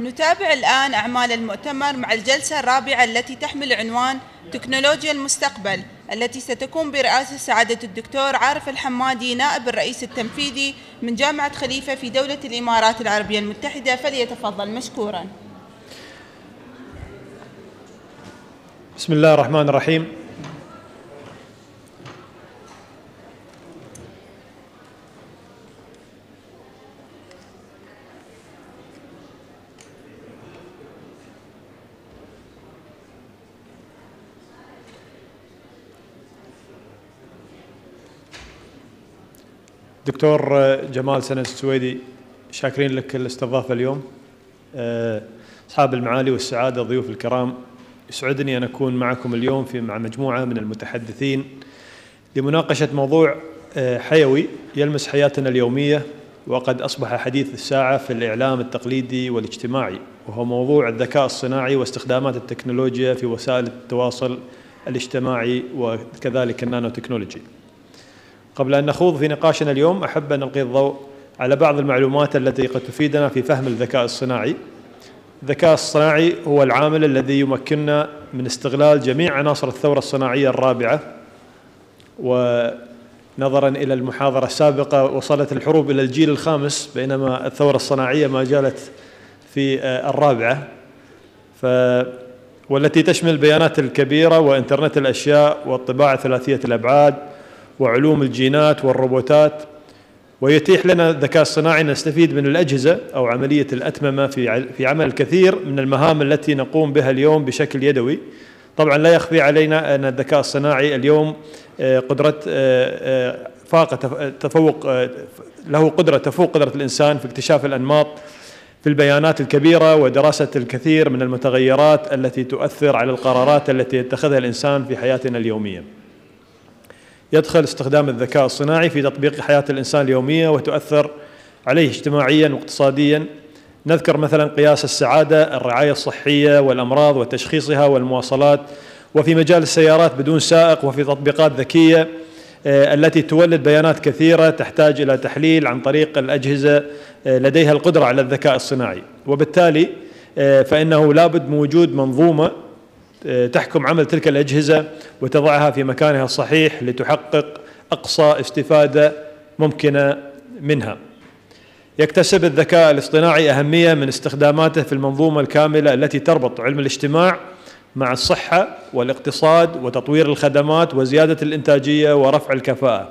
نتابع الآن أعمال المؤتمر مع الجلسة الرابعة التي تحمل عنوان تكنولوجيا المستقبل التي ستكون برئاسة سعادة الدكتور عارف الحمادي نائب الرئيس التنفيذي من جامعة خليفة في دولة الإمارات العربية المتحدة فليتفضل مشكورا بسم الله الرحمن الرحيم دكتور آه، جمال سنس السويدي شاكرين لك الاستضافة اليوم آه، أصحاب المعالي والسعادة ضيوف الكرام يسعدني أن أكون معكم اليوم في مع مجموعة من المتحدثين لمناقشة موضوع آه، حيوي يلمس حياتنا اليومية وقد أصبح حديث الساعة في الإعلام التقليدي والاجتماعي وهو موضوع الذكاء الصناعي واستخدامات التكنولوجيا في وسائل التواصل الاجتماعي وكذلك النانو تكنولوجي قبل أن نخوض في نقاشنا اليوم أحب أن نلقي الضوء على بعض المعلومات التي قد تفيدنا في فهم الذكاء الصناعي الذكاء الصناعي هو العامل الذي يمكننا من استغلال جميع عناصر الثورة الصناعية الرابعة ونظرا إلى المحاضرة السابقة وصلت الحروب إلى الجيل الخامس بينما الثورة الصناعية ما زالت في آه، الرابعة ف والتي تشمل البيانات الكبيرة وإنترنت الأشياء والطباعة ثلاثية الأبعاد وعلوم الجينات والروبوتات ويتيح لنا الذكاء الصناعي نستفيد من الأجهزة أو عملية الأتممة في في عمل الكثير من المهام التي نقوم بها اليوم بشكل يدوي طبعا لا يخفي علينا أن الذكاء الصناعي اليوم آه، قدرة آه، آه، فاق تفوق له قدرة تفوق قدرة الإنسان في اكتشاف الأنماط في البيانات الكبيرة ودراسة الكثير من المتغيرات التي تؤثر على القرارات التي يتخذها الإنسان في حياتنا اليومية يدخل استخدام الذكاء الصناعي في تطبيق حياة الإنسان اليومية وتؤثر عليه اجتماعيا واقتصاديا نذكر مثلا قياس السعادة الرعاية الصحية والأمراض وتشخيصها والمواصلات وفي مجال السيارات بدون سائق وفي تطبيقات ذكية آه، التي تولد بيانات كثيرة تحتاج إلى تحليل عن طريق الأجهزة آه، لديها القدرة على الذكاء الصناعي وبالتالي آه، فإنه لابد من وجود منظومة تحكم عمل تلك الأجهزة وتضعها في مكانها الصحيح لتحقق أقصى استفادة ممكنة منها يكتسب الذكاء الاصطناعي أهمية من استخداماته في المنظومة الكاملة التي تربط علم الاجتماع مع الصحة والاقتصاد وتطوير الخدمات وزيادة الإنتاجية ورفع الكفاءة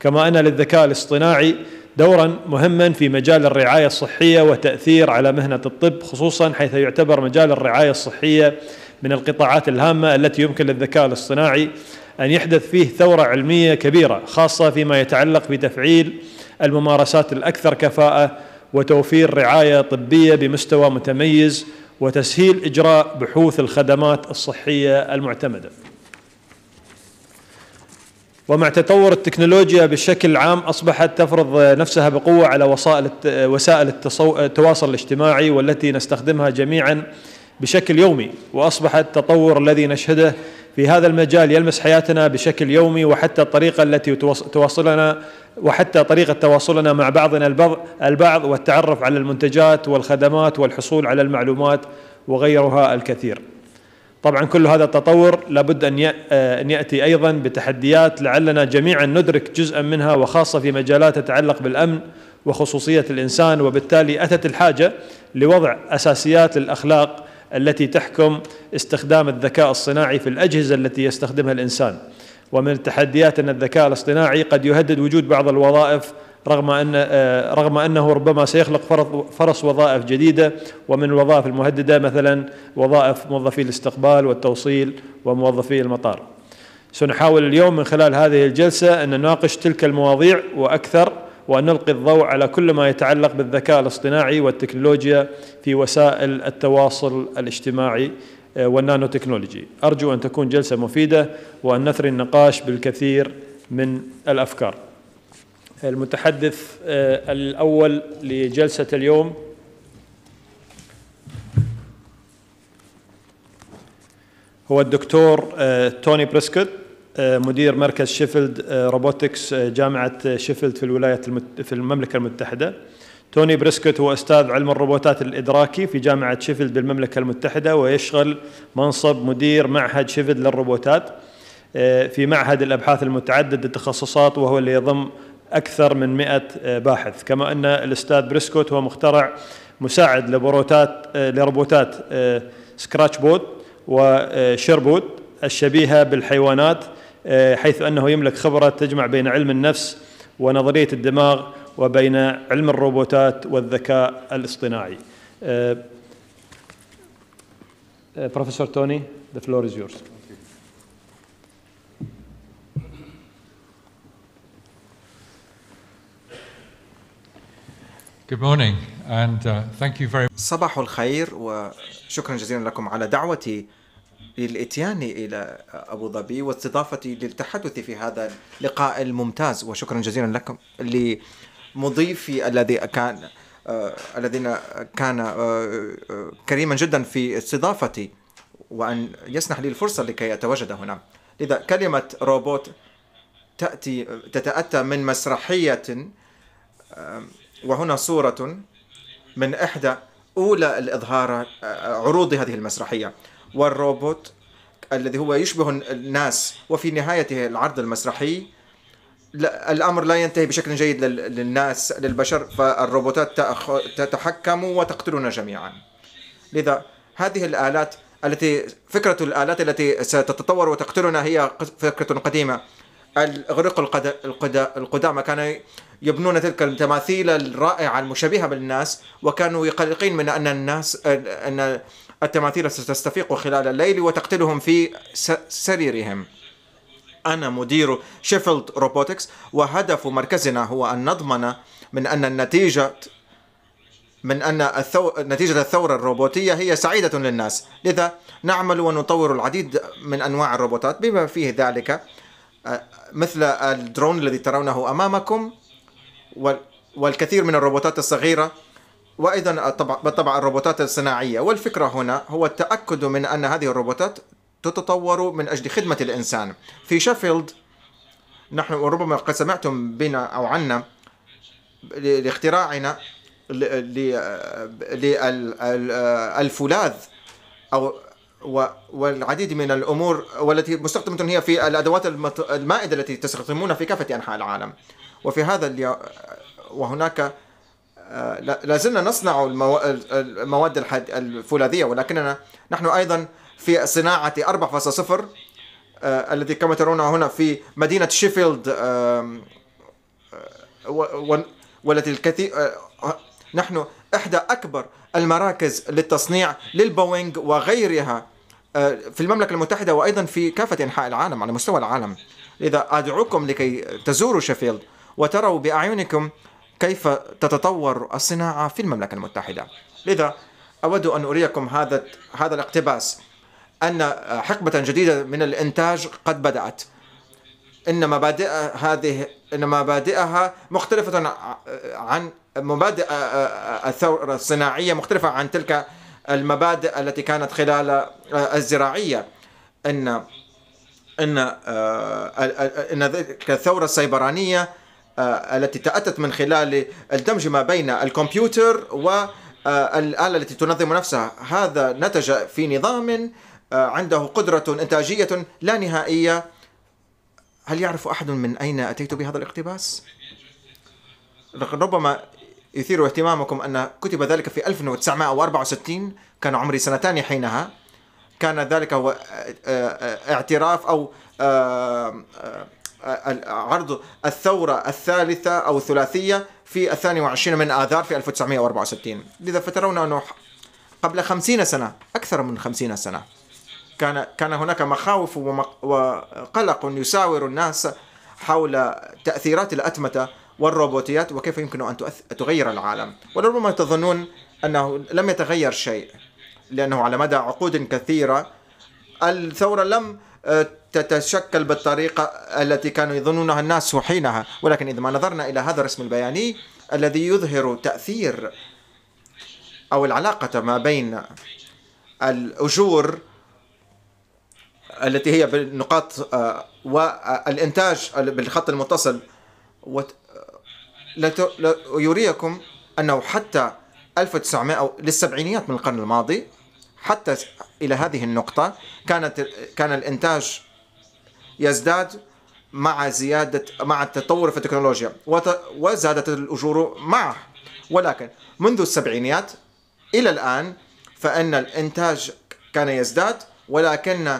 كما أن للذكاء الاصطناعي دورا مهما في مجال الرعاية الصحية وتأثير على مهنة الطب خصوصا حيث يعتبر مجال الرعاية الصحية من القطاعات الهامه التي يمكن للذكاء الاصطناعي ان يحدث فيه ثوره علميه كبيره خاصه فيما يتعلق بتفعيل الممارسات الاكثر كفاءه وتوفير رعايه طبيه بمستوى متميز وتسهيل اجراء بحوث الخدمات الصحيه المعتمده. ومع تطور التكنولوجيا بشكل عام اصبحت تفرض نفسها بقوه على وسائل وسائل التواصل الاجتماعي والتي نستخدمها جميعا بشكل يومي واصبح التطور الذي نشهده في هذا المجال يلمس حياتنا بشكل يومي وحتى الطريقه التي تواصلنا وحتى طريقه تواصلنا مع بعضنا البعض والتعرف على المنتجات والخدمات والحصول على المعلومات وغيرها الكثير. طبعا كل هذا التطور لابد آه، ان ياتي ايضا بتحديات لعلنا جميعا ندرك جزءا منها وخاصه في مجالات تتعلق بالامن وخصوصيه الانسان وبالتالي اتت الحاجه لوضع اساسيات للاخلاق التي تحكم استخدام الذكاء الصناعي في الأجهزة التي يستخدمها الإنسان ومن التحديات أن الذكاء الاصطناعي قد يهدد وجود بعض الوظائف رغم أن آه، رغم أنه ربما سيخلق فرص وظائف جديدة ومن الوظائف المهددة مثلا وظائف موظفي الاستقبال والتوصيل وموظفي المطار سنحاول اليوم من خلال هذه الجلسة أن نناقش تلك المواضيع وأكثر وأن نلقي الضوء على كل ما يتعلق بالذكاء الاصطناعي والتكنولوجيا في وسائل التواصل الاجتماعي آه، والنانو تكنولوجي أرجو أن تكون جلسة مفيدة وأن نثري النقاش بالكثير من الأفكار المتحدث آه، الأول لجلسة اليوم هو الدكتور آه، توني بريسكوت آه، مدير مركز شيفيلد آه، روبوتكس آه، جامعة شيفيلد في الولايات المت... في المملكة المتحدة توني بريسكوت هو أستاذ علم الروبوتات الإدراكي في جامعة شيفيلد بالمملكة المتحدة ويشغل منصب مدير معهد شيفيلد للروبوتات في معهد الأبحاث المتعدد التخصصات وهو اللي يضم أكثر من 100 باحث كما أن الأستاذ بريسكوت هو مخترع مساعد لبروتات لروبوتات سكراتش بوت وشيربوت الشبيهة بالحيوانات آه، حيث انه يملك خبره تجمع بين علم النفس ونظريه الدماغ وبين علم الروبوتات والذكاء الاصطناعي. آه، آه، بروفيسور توني the floor is yours. Good morning and uh, thank you very much. صباح الخير وشكرا جزيلا لكم على دعوتي للاتيان الى ابو ظبي واستضافتي للتحدث في هذا اللقاء الممتاز وشكرا جزيلا لكم لمضيفي الذي كان آه الذين كان آه, آه، كريما جدا في استضافتي وان يسنح لي الفرصه لكي اتواجد هنا لذا كلمه روبوت تاتي تتاتى من مسرحيه آه وهنا صوره من احدى اولى الاظهار آه، عروض هذه المسرحيه والروبوت الذي هو يشبه الناس وفي نهايته العرض المسرحي لا الامر لا ينتهي بشكل جيد للناس للبشر فالروبوتات تتحكم وتقتلنا جميعا لذا هذه الالات التي فكره الالات التي ستتطور وتقتلنا هي فكره قديمه الغرق القدامى كانوا يبنون تلك التماثيل الرائعه المشابهه بالناس وكانوا يقلقين من ان الناس ان التماثيل ستستفيق خلال الليل وتقتلهم في سريرهم أنا مدير شيفيلد روبوتكس وهدف مركزنا هو أن نضمن من أن النتيجة من أن الثو... نتيجة الثورة الروبوتية هي سعيدة للناس لذا نعمل ونطور العديد من أنواع الروبوتات بما فيه ذلك آه، مثل الدرون الذي ترونه أمامكم والكثير من الروبوتات الصغيرة وايضا طبعا بالطبع الروبوتات الصناعيه والفكره هنا هو التاكد من ان هذه الروبوتات تتطور من اجل خدمه الانسان في شيفيلد نحن ربما قد سمعتم بنا او عنا لاختراعنا للفولاذ او والعديد من الامور والتي مستخدمه هي في الادوات المائده التي تستخدمونها في كافه انحاء العالم وفي هذا وهناك آه، لا زلنا نصنع المواد الفولاذيه ولكننا نحن ايضا في صناعه 4.0 آه، الذي كما ترون هنا في مدينه شيفيلد آه، والتي الكثير نحن احدى اكبر المراكز للتصنيع للبوينغ وغيرها في المملكه المتحده وايضا في كافه انحاء العالم على مستوى العالم لذا ادعوكم لكي تزوروا شيفيلد وتروا باعينكم كيف تتطور الصناعة في المملكة المتحدة لذا أود أن أريكم هذا هذا الاقتباس أن حقبة جديدة من الإنتاج قد بدأت إن مبادئ هذه إن مبادئها مختلفة عن مبادئ الثورة الصناعية مختلفة عن تلك المبادئ التي كانت خلال الزراعية إن إن آه، إن الثورة السيبرانية آه، التي تأتت من خلال الدمج ما بين الكمبيوتر والآلة آه، التي تنظم نفسها هذا نتج في نظام آه، عنده قدرة إنتاجية لا نهائية هل يعرف أحد من أين أتيت بهذا الاقتباس؟ ربما يثير اهتمامكم أن كتب ذلك في 1964 كان عمري سنتان حينها كان ذلك هو اعتراف أو عرض الثورة الثالثة أو الثلاثية في الثاني وعشرين من آذار في 1964 لذا فترون أنه قبل خمسين سنة أكثر من خمسين سنة كان كان هناك مخاوف وقلق يساور الناس حول تأثيرات الأتمتة والروبوتيات وكيف يمكن أن تغير العالم ولربما تظنون أنه لم يتغير شيء لأنه على مدى عقود كثيرة الثورة لم آه، تتشكل بالطريقة التي كانوا يظنونها الناس حينها ولكن إذا ما نظرنا إلى هذا الرسم البياني الذي يظهر تأثير أو العلاقة ما بين الأجور التي هي بالنقاط آه، والإنتاج بالخط المتصل يريكم أنه حتى 1900 أو للسبعينيات من القرن الماضي حتى إلى هذه النقطة كانت كان الإنتاج يزداد مع زيادة مع التطور في التكنولوجيا وزادت الأجور معه ولكن منذ السبعينيات إلى الآن فإن الإنتاج كان يزداد ولكن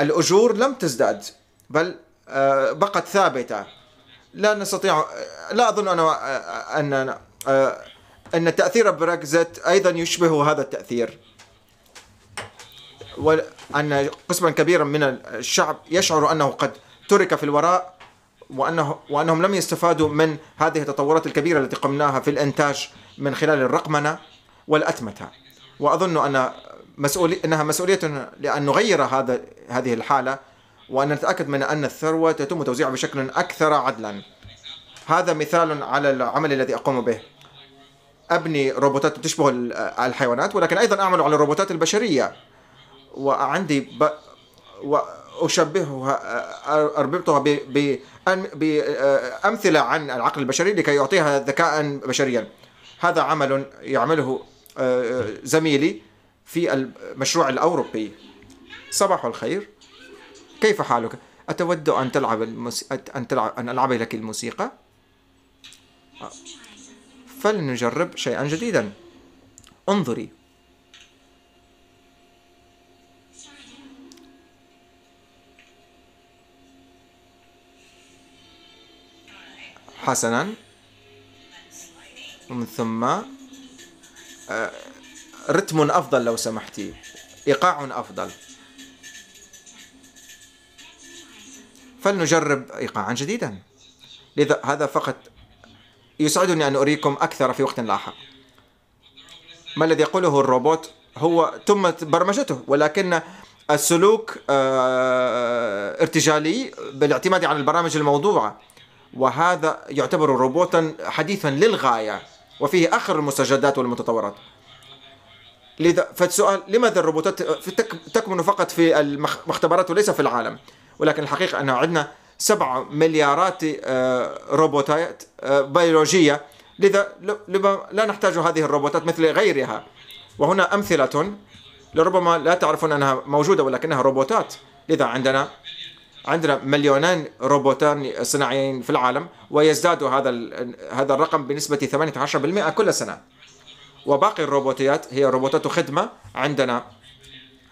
الأجور لم تزداد بل آه، بقت ثابتة لا نستطيع لا أظن أنا آه، أن آه، أن تأثير بريكزيت أيضا يشبه هذا التأثير وأن قسما كبيرا من الشعب يشعر أنه قد ترك في الوراء وأنه وأنهم لم يستفادوا من هذه التطورات الكبيرة التي قمناها في الإنتاج من خلال الرقمنة والأتمتة وأظن أن مسؤولي أنها مسؤوليتنا لأن نغير هذا هذه الحالة وأن نتأكد من أن الثروة يتم توزيعها بشكل أكثر عدلا هذا مثال على العمل الذي أقوم به أبني روبوتات تشبه الحيوانات ولكن أيضا أعمل على الروبوتات البشرية وعندي ب... واشبهها اربطها ب... ب... بامثله عن العقل البشري لكي يعطيها ذكاء بشريا هذا عمل يعمله آه، زميلي في المشروع الاوروبي صباح الخير كيف حالك اتود ان تلعب المس... ان تلعب ان العب لك الموسيقى آه. فلنجرب شيئا جديدا انظري حسنا ومن ثم آه، رتم أفضل لو سمحتي إيقاع أفضل فلنجرب إيقاعا جديدا لذا هذا فقط يسعدني أن أريكم أكثر في وقت لاحق ما الذي يقوله الروبوت هو تمت برمجته ولكن السلوك آه، ارتجالي بالاعتماد على البرامج الموضوعه وهذا يعتبر روبوتا حديثا للغاية وفيه آخر المستجدات والمتطورات لذا فالسؤال لماذا الروبوتات تكمن فقط في المختبرات وليس في العالم ولكن الحقيقة أنه عندنا سبعة مليارات آه، روبوتات آه، بيولوجية لذا لا نحتاج هذه الروبوتات مثل غيرها وهنا أمثلة لربما لا تعرفون أنها موجودة ولكنها روبوتات لذا عندنا عندنا مليونين روبوتان صناعيين في العالم ويزداد هذا هذا الرقم بنسبة 18% كل سنة وباقي الروبوتيات هي روبوتات خدمة عندنا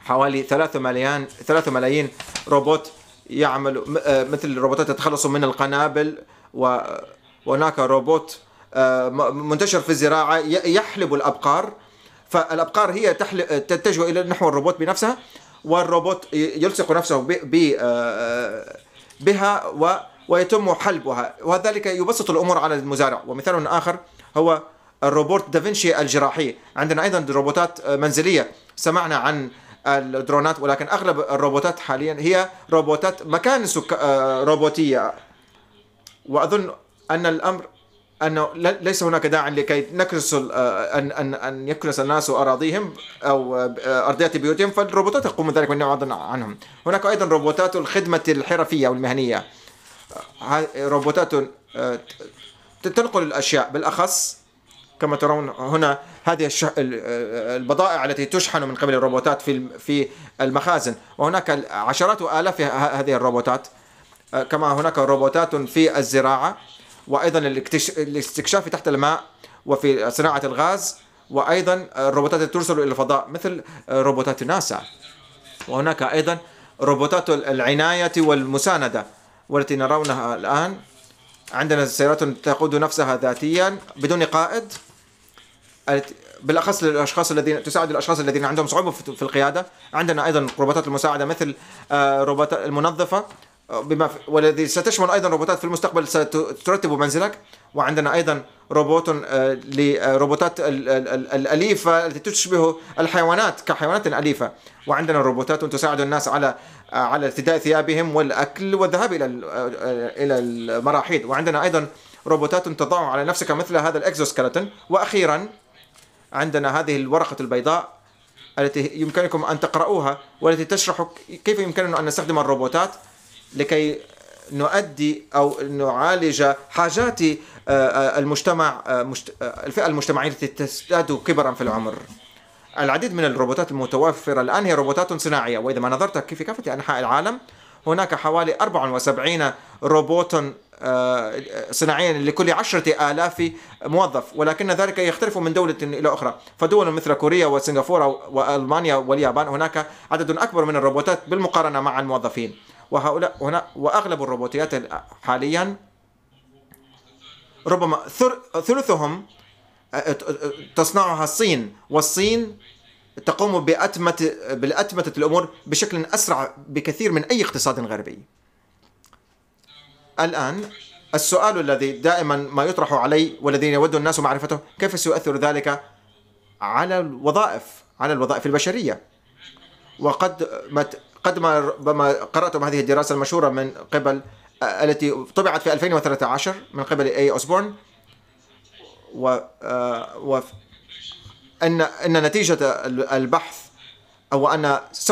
حوالي 3 مليان 3 ملايين روبوت يعمل آه، مثل روبوتات تتخلص من القنابل و وهناك روبوت آه، منتشر في الزراعة يحلب الأبقار فالأبقار هي تتجه إلى نحو الروبوت بنفسها والروبوت يلصق نفسه آه، آه، بها و ويتم حلبها وذلك يبسط الامور على المزارع ومثال اخر هو الروبوت دافنشي الجراحي عندنا ايضا روبوتات آه، منزليه سمعنا عن الدرونات ولكن اغلب الروبوتات حاليا هي روبوتات مكان روبوتيه واظن ان الامر انه ليس هناك داع لكي نكرس آه، ان ان ان يكرس الناس اراضيهم او آه، ارضيه بيوتهم فالروبوتات تقوم بذلك من عنهم. هناك ايضا روبوتات الخدمه الحرفيه والمهنيه. روبوتات آه، تنقل الاشياء بالاخص كما ترون هنا هذه البضائع التي تشحن من قبل الروبوتات في في المخازن وهناك عشرات الاف هذه الروبوتات كما هناك روبوتات في الزراعه وايضا الاستكشاف تحت الماء وفي صناعه الغاز وايضا الروبوتات التي ترسل الى الفضاء مثل روبوتات ناسا وهناك ايضا روبوتات العنايه والمسانده والتي نرونها الان عندنا سيارات تقود نفسها ذاتيا بدون قائد بالاخص للاشخاص الذين تساعد الاشخاص الذين عندهم صعوبه في القياده عندنا ايضا روبوتات المساعده مثل آه، روبوتات المنظفه بما والذي ستشمل ايضا روبوتات في المستقبل سترتب منزلك وعندنا ايضا روبوت آه، لروبوتات آه، الاليفه التي تشبه الحيوانات كحيوانات اليفه وعندنا روبوتات تساعد الناس على آه، على ارتداء ثيابهم والاكل والذهاب الى الى المراحيض وعندنا ايضا روبوتات تضع على نفسك مثل هذا الاكزوسكلتون واخيرا عندنا هذه الورقه البيضاء التي يمكنكم ان تقرؤوها والتي تشرح كيف يمكننا ان نستخدم الروبوتات لكي نؤدي أو نعالج حاجات آه، آه، المجتمع آه، الفئة المجتمعية التي تزداد كبرا في العمر العديد من الروبوتات المتوفرة الآن هي روبوتات صناعية وإذا ما نظرت في كافة أنحاء العالم هناك حوالي 74 روبوت صناعيا لكل عشرة آلاف موظف ولكن ذلك يختلف من دولة إلى أخرى فدول مثل كوريا وسنغافورة وألمانيا واليابان هناك عدد أكبر من الروبوتات بالمقارنة مع الموظفين وهؤلاء هنا وأغلب الروبوتيات حاليا ربما ثلثهم آه، آه، تصنعها الصين والصين تقوم باتمته بالأتمتة الأمور بشكل أسرع بكثير من أي اقتصاد غربي الآن السؤال الذي دائما ما يطرح علي والذين يود الناس معرفته كيف سيؤثر ذلك على الوظائف على الوظائف البشرية وقد قد ما ربما قرأتم هذه الدراسة المشهورة من قبل آه، التي طبعت في 2013 من قبل اي اوسبورن و, آه، و ان ان نتيجه البحث او ان 47%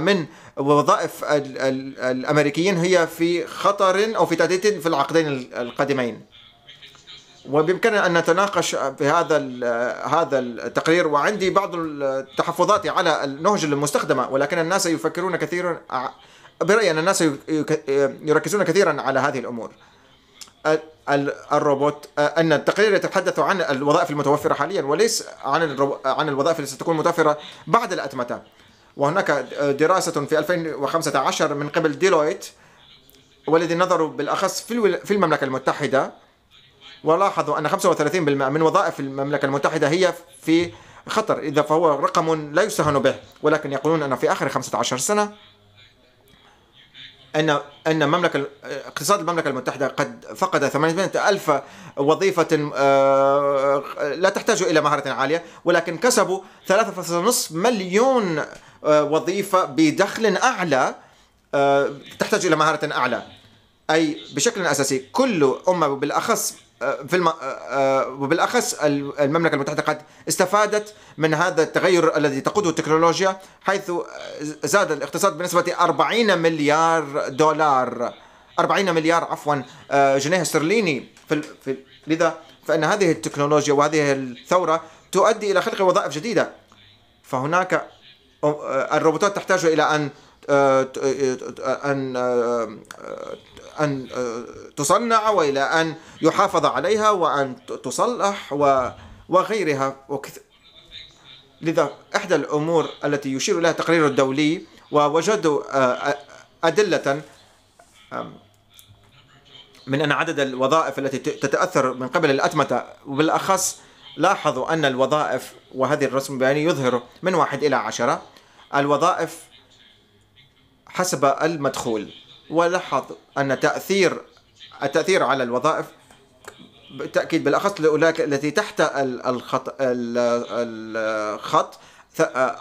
من وظائف الامريكيين هي في خطر او في تهديد في العقدين القادمين وبامكاننا ان نتناقش في هذا هذا التقرير وعندي بعض التحفظات على النهج المستخدمه ولكن الناس يفكرون كثيرا برايي ان الناس يركزون كثيرا على هذه الامور. الروبوت ان التقرير يتحدث عن الوظائف المتوفره حاليا وليس عن عن الوظائف التي ستكون متوفره بعد الاتمته. وهناك دراسه في 2015 من قبل ديلويت والذي نظروا بالاخص في المملكه المتحده ولاحظوا أن 35% من وظائف المملكة المتحدة هي في خطر إذا فهو رقم لا يستهان به ولكن يقولون أن في آخر 15 سنة أن أن المملكة اقتصاد المملكة المتحدة قد فقد 800 ألف وظيفة آه، لا تحتاج إلى مهارة عالية ولكن كسبوا 3.5 مليون آه، وظيفة بدخل أعلى آه، تحتاج إلى مهارة أعلى أي بشكل أساسي كل أمة بالأخص في الم... آه، آه، وبالاخص المملكه المتحده قد استفادت من هذا التغير الذي تقوده التكنولوجيا حيث آه، زاد الاقتصاد بنسبه 40 مليار دولار 40 مليار عفوا جنيه استرليني في... في... لذا فان هذه التكنولوجيا وهذه الثوره تؤدي الى خلق وظائف جديده فهناك الروبوتات تحتاج الى ان ان أن آه، تصنع وإلى أن يحافظ عليها وأن تصلح وغيرها لذا إحدى الأمور التي يشير إليها التقرير الدولي ووجدوا آه، أدلة من أن عدد الوظائف التي تتأثر من قبل الأتمتة وبالأخص لاحظوا أن الوظائف وهذه الرسم البياني يظهر من واحد إلى عشرة الوظائف حسب المدخول ولاحظ أن تأثير التأثير على الوظائف بالتأكيد بالأخص لأولئك التي تحت الخط الخط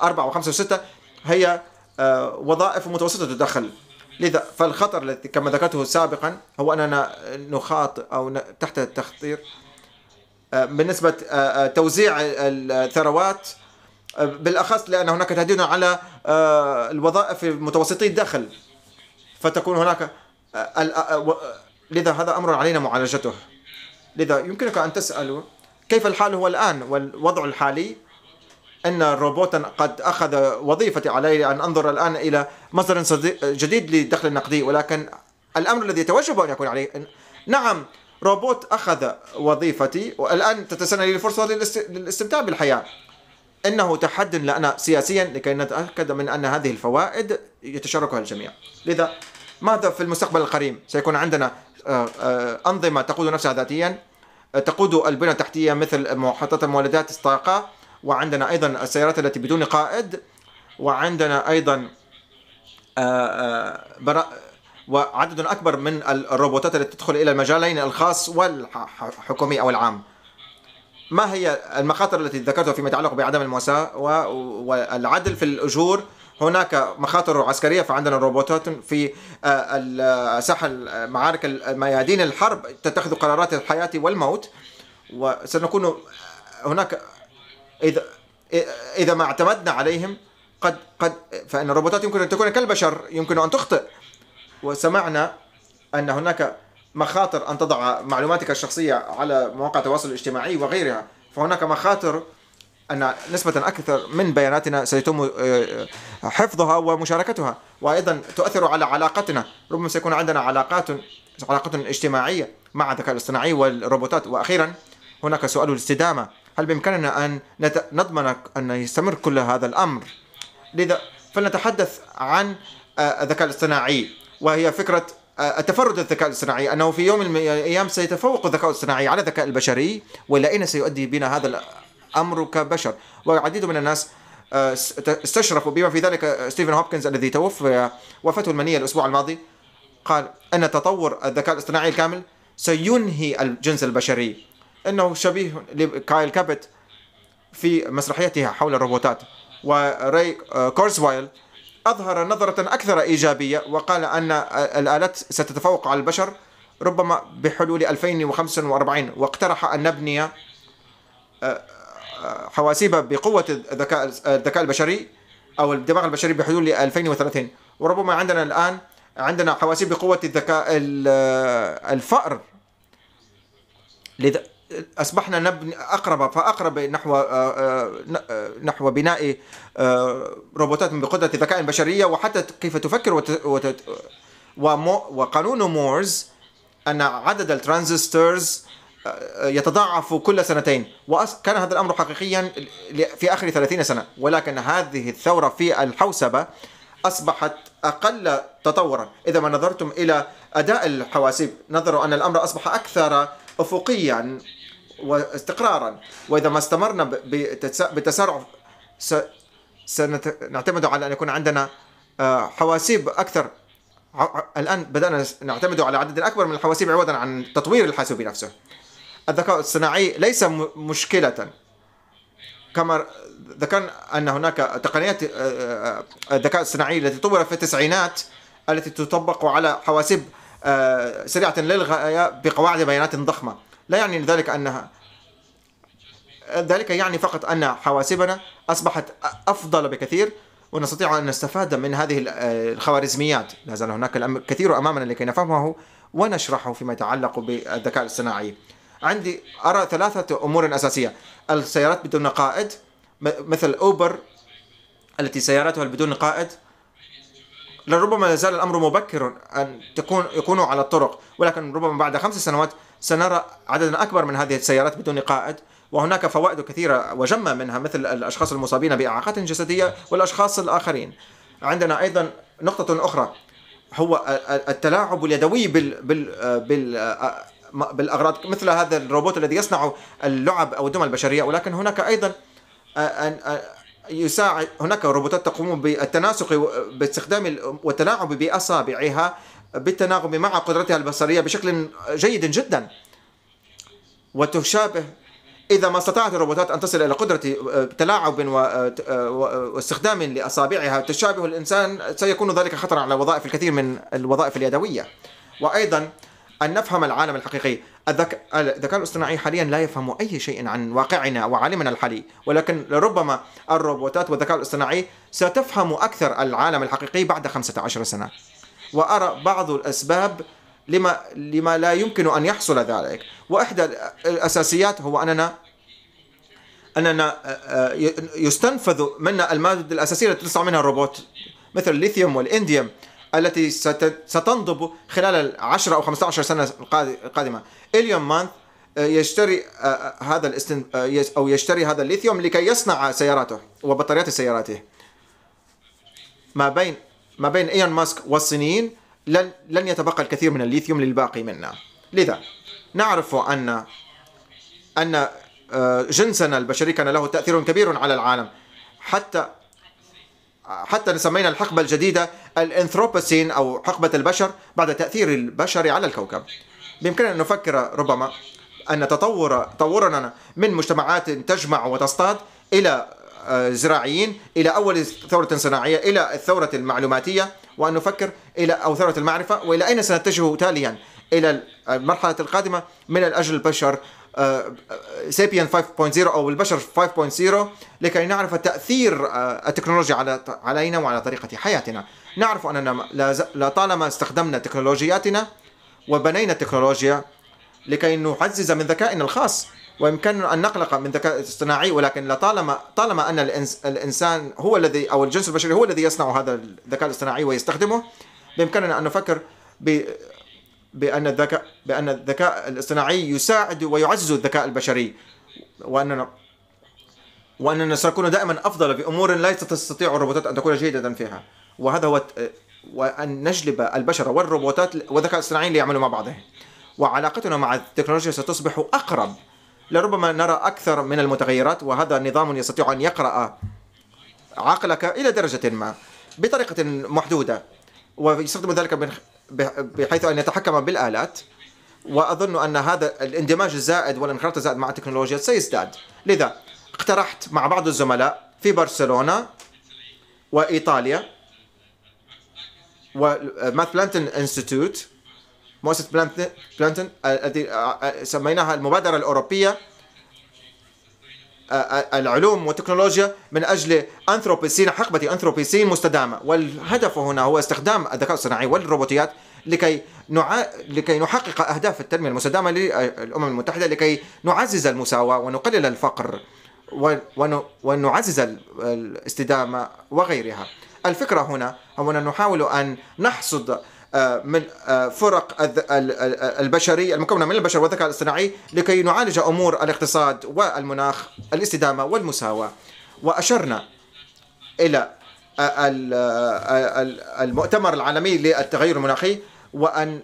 أربعة وخمسة وستة هي آه، وظائف متوسطة الدخل لذا فالخطر الذي كما ذكرته سابقا هو أننا نخاط أو تحت التخطير آه، بالنسبة آه، توزيع الثروات بالأخص لأن هناك تهديد على الوظائف متوسطي الدخل فتكون هناك آه، آه، آه، لذا هذا أمر علينا معالجته لذا يمكنك أن تسأل كيف الحال هو الآن والوضع الحالي أن روبوتا قد أخذ وظيفتي علي أن أنظر الآن إلى مصدر جديد للدخل النقدي ولكن الأمر الذي يتوجب أن يكون عليه نعم روبوت أخذ وظيفتي والآن تتسنى لي الفرصة للاستمتاع بالحياة إنه تحد لنا سياسيا لكي نتأكد من أن هذه الفوائد يتشاركها الجميع لذا ماذا في المستقبل القريب سيكون عندنا آه، آه، أنظمة تقود نفسها ذاتيا آه، تقود البنى التحتية مثل محطات المولدات الطاقة وعندنا أيضا السيارات التي بدون قائد وعندنا أيضا وعدد أكبر من الروبوتات التي تدخل إلى المجالين الخاص والحكومي أو العام ما هي المخاطر التي ذكرتها فيما يتعلق بعدم المساواة والعدل في الأجور هناك مخاطر عسكريه فعندنا روبوتات في آه، آه، ساحه آه، معارك ميادين الحرب تتخذ قرارات الحياه والموت وسنكون هناك اذا اذا ما اعتمدنا عليهم قد قد فان الروبوتات يمكن ان تكون كالبشر يمكن ان تخطئ وسمعنا ان هناك مخاطر ان تضع معلوماتك الشخصيه على مواقع التواصل الاجتماعي وغيرها فهناك مخاطر أن نسبة أكثر من بياناتنا سيتم آه، آه، حفظها ومشاركتها وأيضا تؤثر على علاقتنا ربما سيكون عندنا علاقات علاقات اجتماعية مع الذكاء الاصطناعي والروبوتات وأخيرا هناك سؤال الاستدامة هل بإمكاننا أن نضمن أن يستمر كل هذا الأمر لذا فلنتحدث عن آه، الذكاء الاصطناعي وهي فكرة التفرد الذكاء الاصطناعي أنه في يوم من الأيام سيتفوق الذكاء الاصطناعي على الذكاء البشري وإلى أين سيؤدي بنا هذا أمرك بشر والعديد من الناس آه، استشرفوا بما في ذلك آه، ستيفن هوبكنز الذي توفي وفاته المنية الأسبوع الماضي قال أن تطور الذكاء الاصطناعي الكامل سينهي الجنس البشري أنه شبيه لكايل كابت في مسرحيتها حول الروبوتات وري آه، كورسوايل أظهر نظرة أكثر إيجابية وقال أن الآلات ستتفوق على البشر ربما بحلول 2045 واقترح أن نبني حواسيبها بقوه الذكاء الذكاء البشري او الدماغ البشري بحلول 2030 وربما عندنا الان عندنا حواسيب بقوه الذكاء الفأر لذا اصبحنا نبني اقرب فاقرب نحو آه، آه، آه، نحو بناء روبوتات بقدره الذكاء البشريه وحتى كيف تفكر وقانون مورز ان عدد الترانزستورز يتضاعف كل سنتين وكان هذا الأمر حقيقيا في آخر 30 سنة ولكن هذه الثورة في الحوسبة أصبحت أقل تطورا إذا ما نظرتم إلى أداء الحواسيب نظروا أن الأمر أصبح أكثر أفقيا واستقرارا وإذا ما استمرنا بتسارع سنعتمد على أن يكون عندنا آه، حواسيب أكثر الآن بدأنا نعتمد على عدد أكبر من الحواسيب عوضا عن تطوير الحاسوب نفسه الذكاء الصناعي ليس مشكلة كما ذكرنا أن هناك تقنيات آه، آه، الذكاء الصناعي التي طورت في التسعينات التي تطبق على حواسيب آه، سريعة للغاية بقواعد بيانات ضخمة لا يعني ذلك أنها ذلك يعني فقط أن حواسيبنا أصبحت أفضل بكثير ونستطيع أن نستفاد من هذه الخوارزميات لا زال هناك الكثير أمامنا لكي نفهمه ونشرحه فيما يتعلق بالذكاء الصناعي عندي أرى ثلاثة أمور أساسية السيارات بدون قائد مثل أوبر التي سيارتها بدون قائد لربما لا يزال الأمر مبكر أن تكون يكونوا على الطرق ولكن ربما بعد خمس سنوات سنرى عددا أكبر من هذه السيارات بدون قائد وهناك فوائد كثيرة وجمة منها مثل الأشخاص المصابين بإعاقات جسدية والأشخاص الآخرين عندنا أيضا نقطة أخرى هو التلاعب اليدوي بال, بال... بال... بالاغراض مثل هذا الروبوت الذي يصنع اللعب او الدمى البشريه ولكن هناك ايضا آه، آه، يساعد هناك روبوتات تقوم بالتناسق باستخدام والتلاعب باصابعها بالتناغم مع قدرتها البصريه بشكل جيد جدا وتشابه إذا ما استطاعت الروبوتات أن تصل إلى قدرة آه، تلاعب واستخدام لأصابعها تشابه الإنسان سيكون ذلك خطرا على وظائف الكثير من الوظائف اليدوية وأيضا أن نفهم العالم الحقيقي الذك... الذكاء الاصطناعي حاليا لا يفهم أي شيء عن واقعنا وعالمنا الحالي ولكن لربما الروبوتات والذكاء الاصطناعي ستفهم أكثر العالم الحقيقي بعد 15 سنة وأرى بعض الأسباب لما, لما لا يمكن أن يحصل ذلك وإحدى الأساسيات هو أننا أننا آه، آه، يستنفذ منا المادة الأساسية التي تصنع منها الروبوت مثل الليثيوم والإنديوم التي ستنضب خلال 10 أو 15 سنة القادمة إليوم آه، مانث يشتري آه، آه، هذا الاستن... أو يشتري هذا الليثيوم لكي يصنع سياراته وبطاريات سياراته ما بين ما بين ايون ماسك والصينيين لن لن يتبقى الكثير من الليثيوم للباقي منا لذا نعرف ان ان جنسنا البشري كان له تاثير كبير على العالم حتى حتى سمينا الحقبة الجديدة الانثروبوسين أو حقبة البشر بعد تأثير البشر على الكوكب بإمكاننا أن نفكر ربما أن تطور تطورنا من مجتمعات تجمع وتصطاد إلى آه، زراعيين إلى أول ثورة صناعية إلى الثورة المعلوماتية وأن نفكر إلى أو ثورة المعرفة وإلى أين سنتجه تاليا إلى آه، المرحلة القادمة من الأجل البشر سيبيان آه، 5.0 آه، او البشر 5.0 لكي نعرف تاثير آه، التكنولوجيا على علينا وعلى طريقه حياتنا نعرف اننا لطالما استخدمنا تكنولوجياتنا وبنينا التكنولوجيا لكي نعزز من ذكائنا الخاص ويمكننا ان نقلق من ذكاء اصطناعي ولكن لطالما طالما ان الانسان هو الذي او الجنس البشري هو الذي يصنع هذا الذكاء الاصطناعي ويستخدمه بامكاننا ان نفكر ب بأن الذكاء بأن الذكاء الاصطناعي يساعد ويعزز الذكاء البشري وأننا وأننا سنكون دائما أفضل في أمور لا تستطيع الروبوتات أن تكون جيدة فيها وهذا هو وأن نجلب البشر والروبوتات والذكاء الاصطناعي ليعملوا مع بعضهم وعلاقتنا مع التكنولوجيا ستصبح أقرب لربما نرى أكثر من المتغيرات وهذا نظام يستطيع أن يقرأ عقلك إلى درجة ما بطريقة محدودة ويستخدم ذلك من بحيث ان يتحكم بالالات واظن ان هذا الاندماج الزائد والانخراط الزائد مع التكنولوجيا سيزداد لذا اقترحت مع بعض الزملاء في برشلونه وايطاليا وماث بلانتن انستيتوت مؤسسه بلانتن التي آه، آه، سميناها المبادره الاوروبيه آه، آه، العلوم والتكنولوجيا من اجل انثروبيسين حقبه انثروبيسين مستدامه والهدف هنا هو استخدام الذكاء الصناعي والروبوتيات لكي نع... لكي نحقق اهداف التنميه المستدامه للامم المتحده لكي نعزز المساواه ونقلل الفقر ون... ونعزز الاستدامه وغيرها. الفكره هنا هو ان نحاول ان نحصد آه، من آه، فرق البشرية المكونة من البشر والذكاء الاصطناعي لكي نعالج أمور الاقتصاد والمناخ الاستدامة والمساواة وأشرنا إلى آه، المؤتمر العالمي للتغير المناخي وأن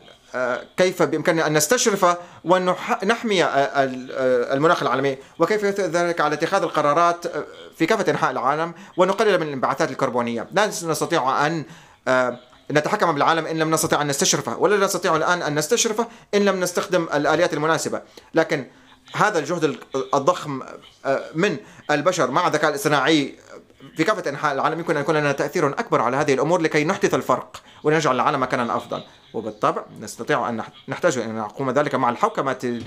كيف بإمكاننا أن نستشرف ونحمي المناخ العالمي وكيف يؤثر ذلك على اتخاذ القرارات في كافة أنحاء العالم ونقلل من الانبعاثات الكربونية لا نستطيع أن نتحكم بالعالم إن لم نستطع أن نستشرفه ولا نستطيع الآن أن نستشرفه إن لم نستخدم الآليات المناسبة لكن هذا الجهد الضخم آه، من البشر مع الذكاء الاصطناعي في كافة أنحاء العالم يمكن أن يكون لنا تأثير أكبر على هذه الأمور لكي نحدث الفرق ونجعل العالم مكانا أفضل وبالطبع نستطيع أن نحتاج أن نقوم ذلك مع الحوكمة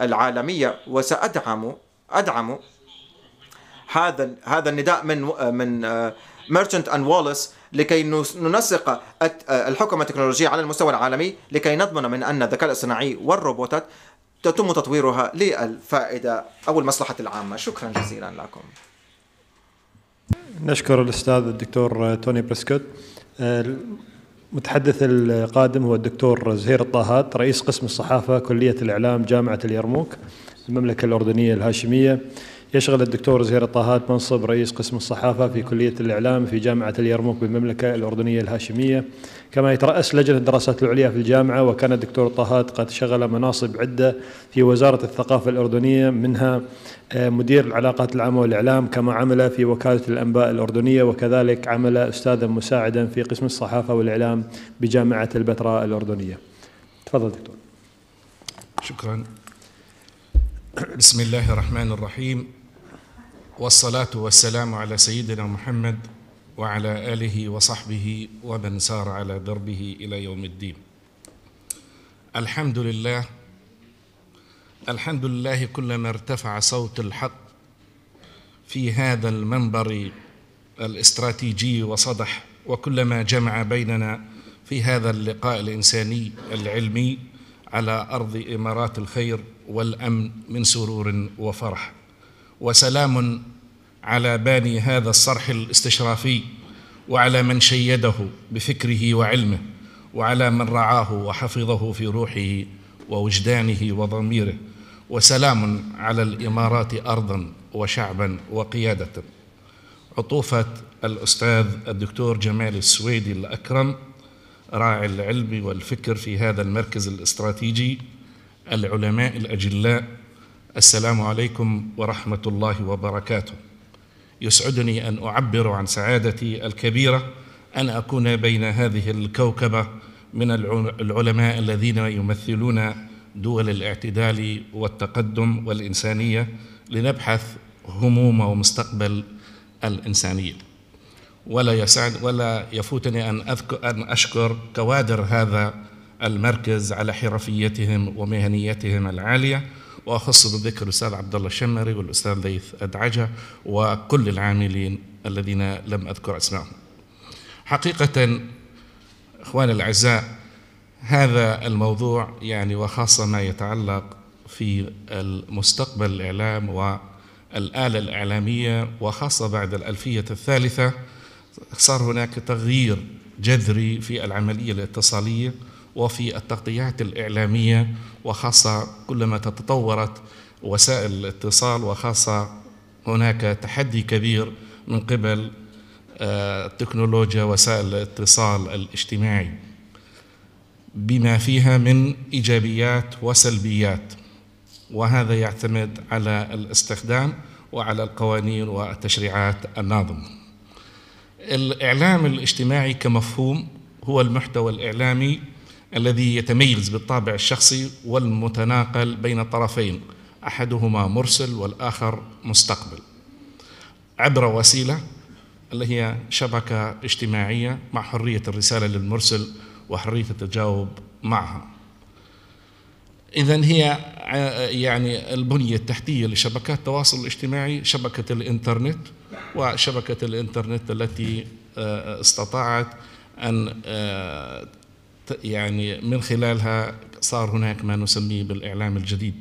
العالمية وسأدعم أدعم هذا هذا النداء من من ميرشنت أند والاس لكي ننسق الحكم التكنولوجي على المستوى العالمي لكي نضمن من أن الذكاء الاصطناعي والروبوتات تتم تطويرها للفائدة أو المصلحة العامة شكرا جزيلا لكم نشكر الأستاذ الدكتور توني بريسكوت المتحدث القادم هو الدكتور زهير الطهات رئيس قسم الصحافة كلية الإعلام جامعة اليرموك المملكة الأردنية الهاشمية يشغل الدكتور زهير الطهات منصب رئيس قسم الصحافة في كلية الإعلام في جامعة اليرموك بالمملكة الأردنية الهاشمية كما يترأس لجنة الدراسات العليا في الجامعة وكان الدكتور طهات قد شغل مناصب عدة في وزارة الثقافة الأردنية منها آه، مدير العلاقات العامة والإعلام كما عمل في وكالة الأنباء الأردنية وكذلك عمل أستاذا مساعدا في قسم الصحافة والإعلام بجامعة البتراء الأردنية تفضل دكتور شكرا بسم الله الرحمن الرحيم والصلاة والسلام على سيدنا محمد وعلى آله وصحبه ومن سار على دربه إلى يوم الدين الحمد لله الحمد لله كلما ارتفع صوت الحق في هذا المنبر الاستراتيجي وصدح وكلما جمع بيننا في هذا اللقاء الإنساني العلمي على أرض إمارات الخير والأمن من سرور وفرح وسلام على باني هذا الصرح الاستشرافي وعلى من شيده بفكره وعلمه وعلى من رعاه وحفظه في روحه ووجدانه وضميره وسلام على الامارات ارضا وشعبا وقياده عطوفه الاستاذ الدكتور جمال السويدي الاكرم راعي العلم والفكر في هذا المركز الاستراتيجي العلماء الاجلاء السلام عليكم ورحمه الله وبركاته يسعدني أن أعبر عن سعادتي الكبيرة أن أكون بين هذه الكوكبة من العلماء الذين يمثلون دول الاعتدال والتقدم والإنسانية لنبحث هموم ومستقبل الإنسانية ولا يسعد ولا يفوتني أن أذكر أن أشكر كوادر هذا المركز على حرفيتهم ومهنيتهم العاليه واخص بالذكر الاستاذ عبد الله الشمري والاستاذ ليث ادعجه وكل العاملين الذين لم اذكر اسمائهم. حقيقه اخواني الاعزاء هذا الموضوع يعني وخاصه ما يتعلق في المستقبل الاعلام والآلة الإعلامية وخاصة بعد الألفية الثالثة صار هناك تغيير جذري في العملية الاتصالية وفي التغطيات الإعلامية وخاصة كلما تتطورت وسائل الاتصال وخاصة هناك تحدي كبير من قبل التكنولوجيا آه، وسائل الاتصال الاجتماعي بما فيها من إيجابيات وسلبيات وهذا يعتمد على الاستخدام وعلى القوانين والتشريعات الناظمة الإعلام الاجتماعي كمفهوم هو المحتوى الإعلامي الذي يتميز بالطابع الشخصي والمتناقل بين الطرفين احدهما مرسل والاخر مستقبل عبر وسيله اللي هي شبكه اجتماعيه مع حريه الرساله للمرسل وحريه التجاوب معها اذا هي يعني البنيه التحتيه لشبكات التواصل الاجتماعي شبكه الانترنت وشبكه الانترنت التي آه، استطاعت ان آه، يعني من خلالها صار هناك ما نسميه بالإعلام الجديد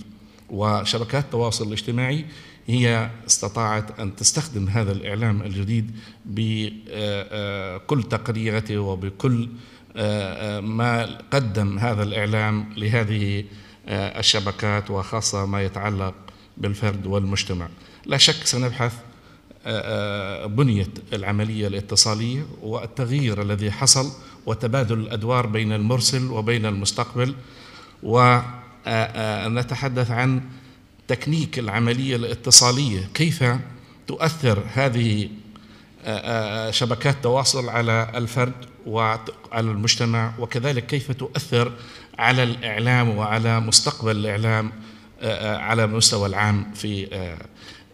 وشبكات التواصل الاجتماعي هي استطاعت أن تستخدم هذا الإعلام الجديد بكل آه، آه، تقريرته وبكل آه، ما قدم هذا الإعلام لهذه الشبكات وخاصة ما يتعلق بالفرد والمجتمع لا شك سنبحث بنية العملية الاتصالية والتغيير الذي حصل وتبادل الأدوار بين المرسل وبين المستقبل ونتحدث آه، آه، عن تكنيك العملية الاتصالية كيف تؤثر هذه آه، شبكات التواصل على الفرد وعلى المجتمع وكذلك كيف تؤثر على الإعلام وعلى مستقبل الإعلام على المستوى العام في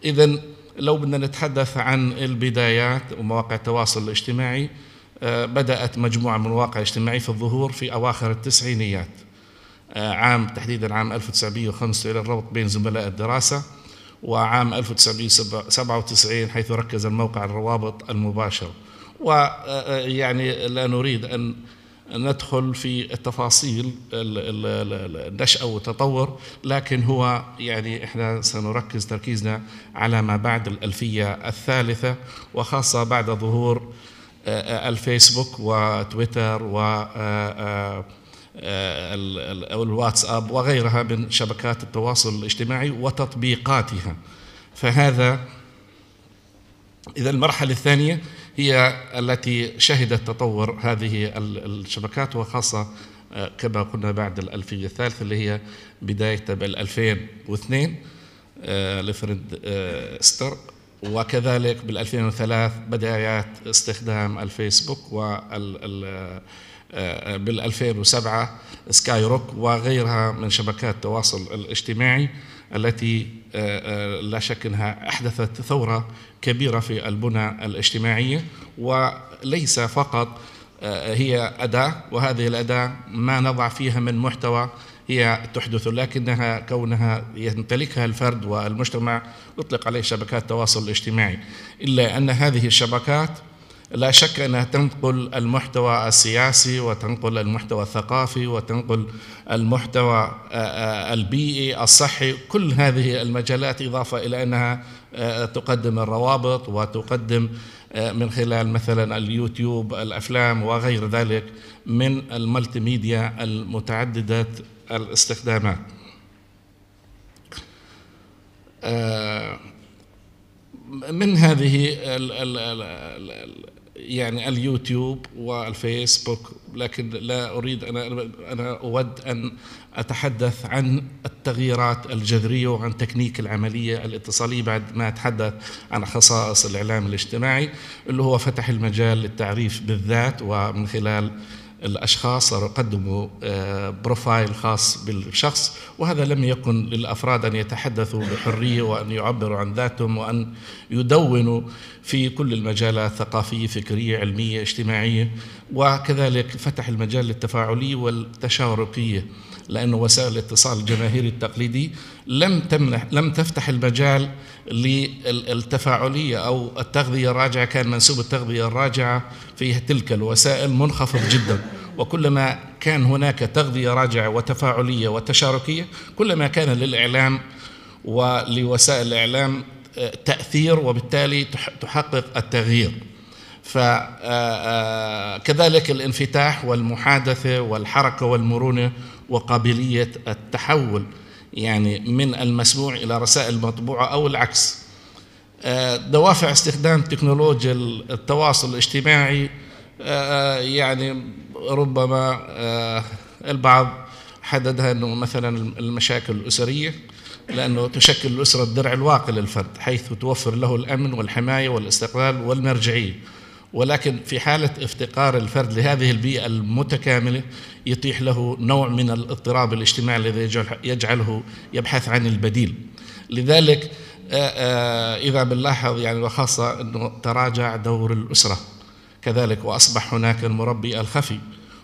إذا لو بدنا نتحدث عن البدايات ومواقع التواصل الاجتماعي آه، بدأت مجموعة من الواقع الاجتماعي في الظهور في أواخر التسعينيات آه، عام تحديدا عام 1905 إلى الربط بين زملاء الدراسة وعام 1997 حيث ركز الموقع الروابط المباشر ويعني آه، لا نريد أن ندخل في التفاصيل النشأة والتطور لكن هو يعني احنا سنركز تركيزنا على ما بعد الألفية الثالثة وخاصة بعد ظهور الفيسبوك وتويتر و آه، آه، أو الواتساب وغيرها من شبكات التواصل الاجتماعي وتطبيقاتها فهذا إذا المرحلة الثانية هي التي شهدت تطور هذه الشبكات وخاصة آه، كما قلنا بعد الألفية الثالثة اللي هي بداية بال 2002 لفريد ستر وكذلك بال 2003 بدايات استخدام الفيسبوك وال آه، آه، بال 2007 سكاي روك وغيرها من شبكات التواصل الاجتماعي التي آه، لا شك انها احدثت ثوره كبيره في البنى الاجتماعيه وليس فقط هي اداه وهذه الاداه ما نضع فيها من محتوى هي تحدث لكنها كونها يمتلكها الفرد والمجتمع يطلق عليه شبكات التواصل الاجتماعي إلا أن هذه الشبكات لا شك أنها تنقل المحتوى السياسي وتنقل المحتوى الثقافي وتنقل المحتوى آه، آه، البيئي الصحي كل هذه المجالات إضافة إلى أنها آه، تقدم الروابط وتقدم من خلال مثلا اليوتيوب الأفلام وغير ذلك من الملتي ميديا المتعددة الاستخدامات آه، من هذه ال ال ال يعني اليوتيوب والفيسبوك لكن لا اريد انا انا اود ان اتحدث عن التغييرات الجذريه وعن تكنيك العمليه الاتصاليه بعد ما اتحدث عن خصائص الاعلام الاجتماعي اللي هو فتح المجال للتعريف بالذات ومن خلال الأشخاص قدموا بروفايل آه، خاص بالشخص وهذا لم يكن للأفراد أن يتحدثوا بحرية وأن يعبروا عن ذاتهم وأن يدونوا في كل المجالات ثقافية فكرية علمية اجتماعية وكذلك فتح المجال للتفاعلية والتشاركية لأنه وسائل الاتصال الجماهيري التقليدي لم تمنح لم تفتح المجال للتفاعليه او التغذيه الراجعه كان منسوب التغذيه الراجعه في تلك الوسائل منخفض جدا وكلما كان هناك تغذيه راجعه وتفاعليه وتشاركيه كلما كان للاعلام ولوسائل الاعلام تاثير وبالتالي تحقق التغيير فكذلك آه، آه، الانفتاح والمحادثه والحركه والمرونه وقابليه التحول يعني من المسموع إلى رسائل مطبوعة أو العكس آه، دوافع استخدام تكنولوجيا التواصل الاجتماعي آه، يعني ربما آه، البعض حددها أنه مثلا المشاكل الأسرية لأنه تشكل الأسرة الدرع الواقي للفرد حيث توفر له الأمن والحماية والاستقلال والمرجعية ولكن في حالة افتقار الفرد لهذه البيئة المتكاملة يتيح له نوع من الاضطراب الاجتماعي الذي يجعله يبحث عن البديل لذلك آه، آه، إذا بنلاحظ يعني وخاصة أنه تراجع دور الأسرة كذلك وأصبح هناك المربي الخفي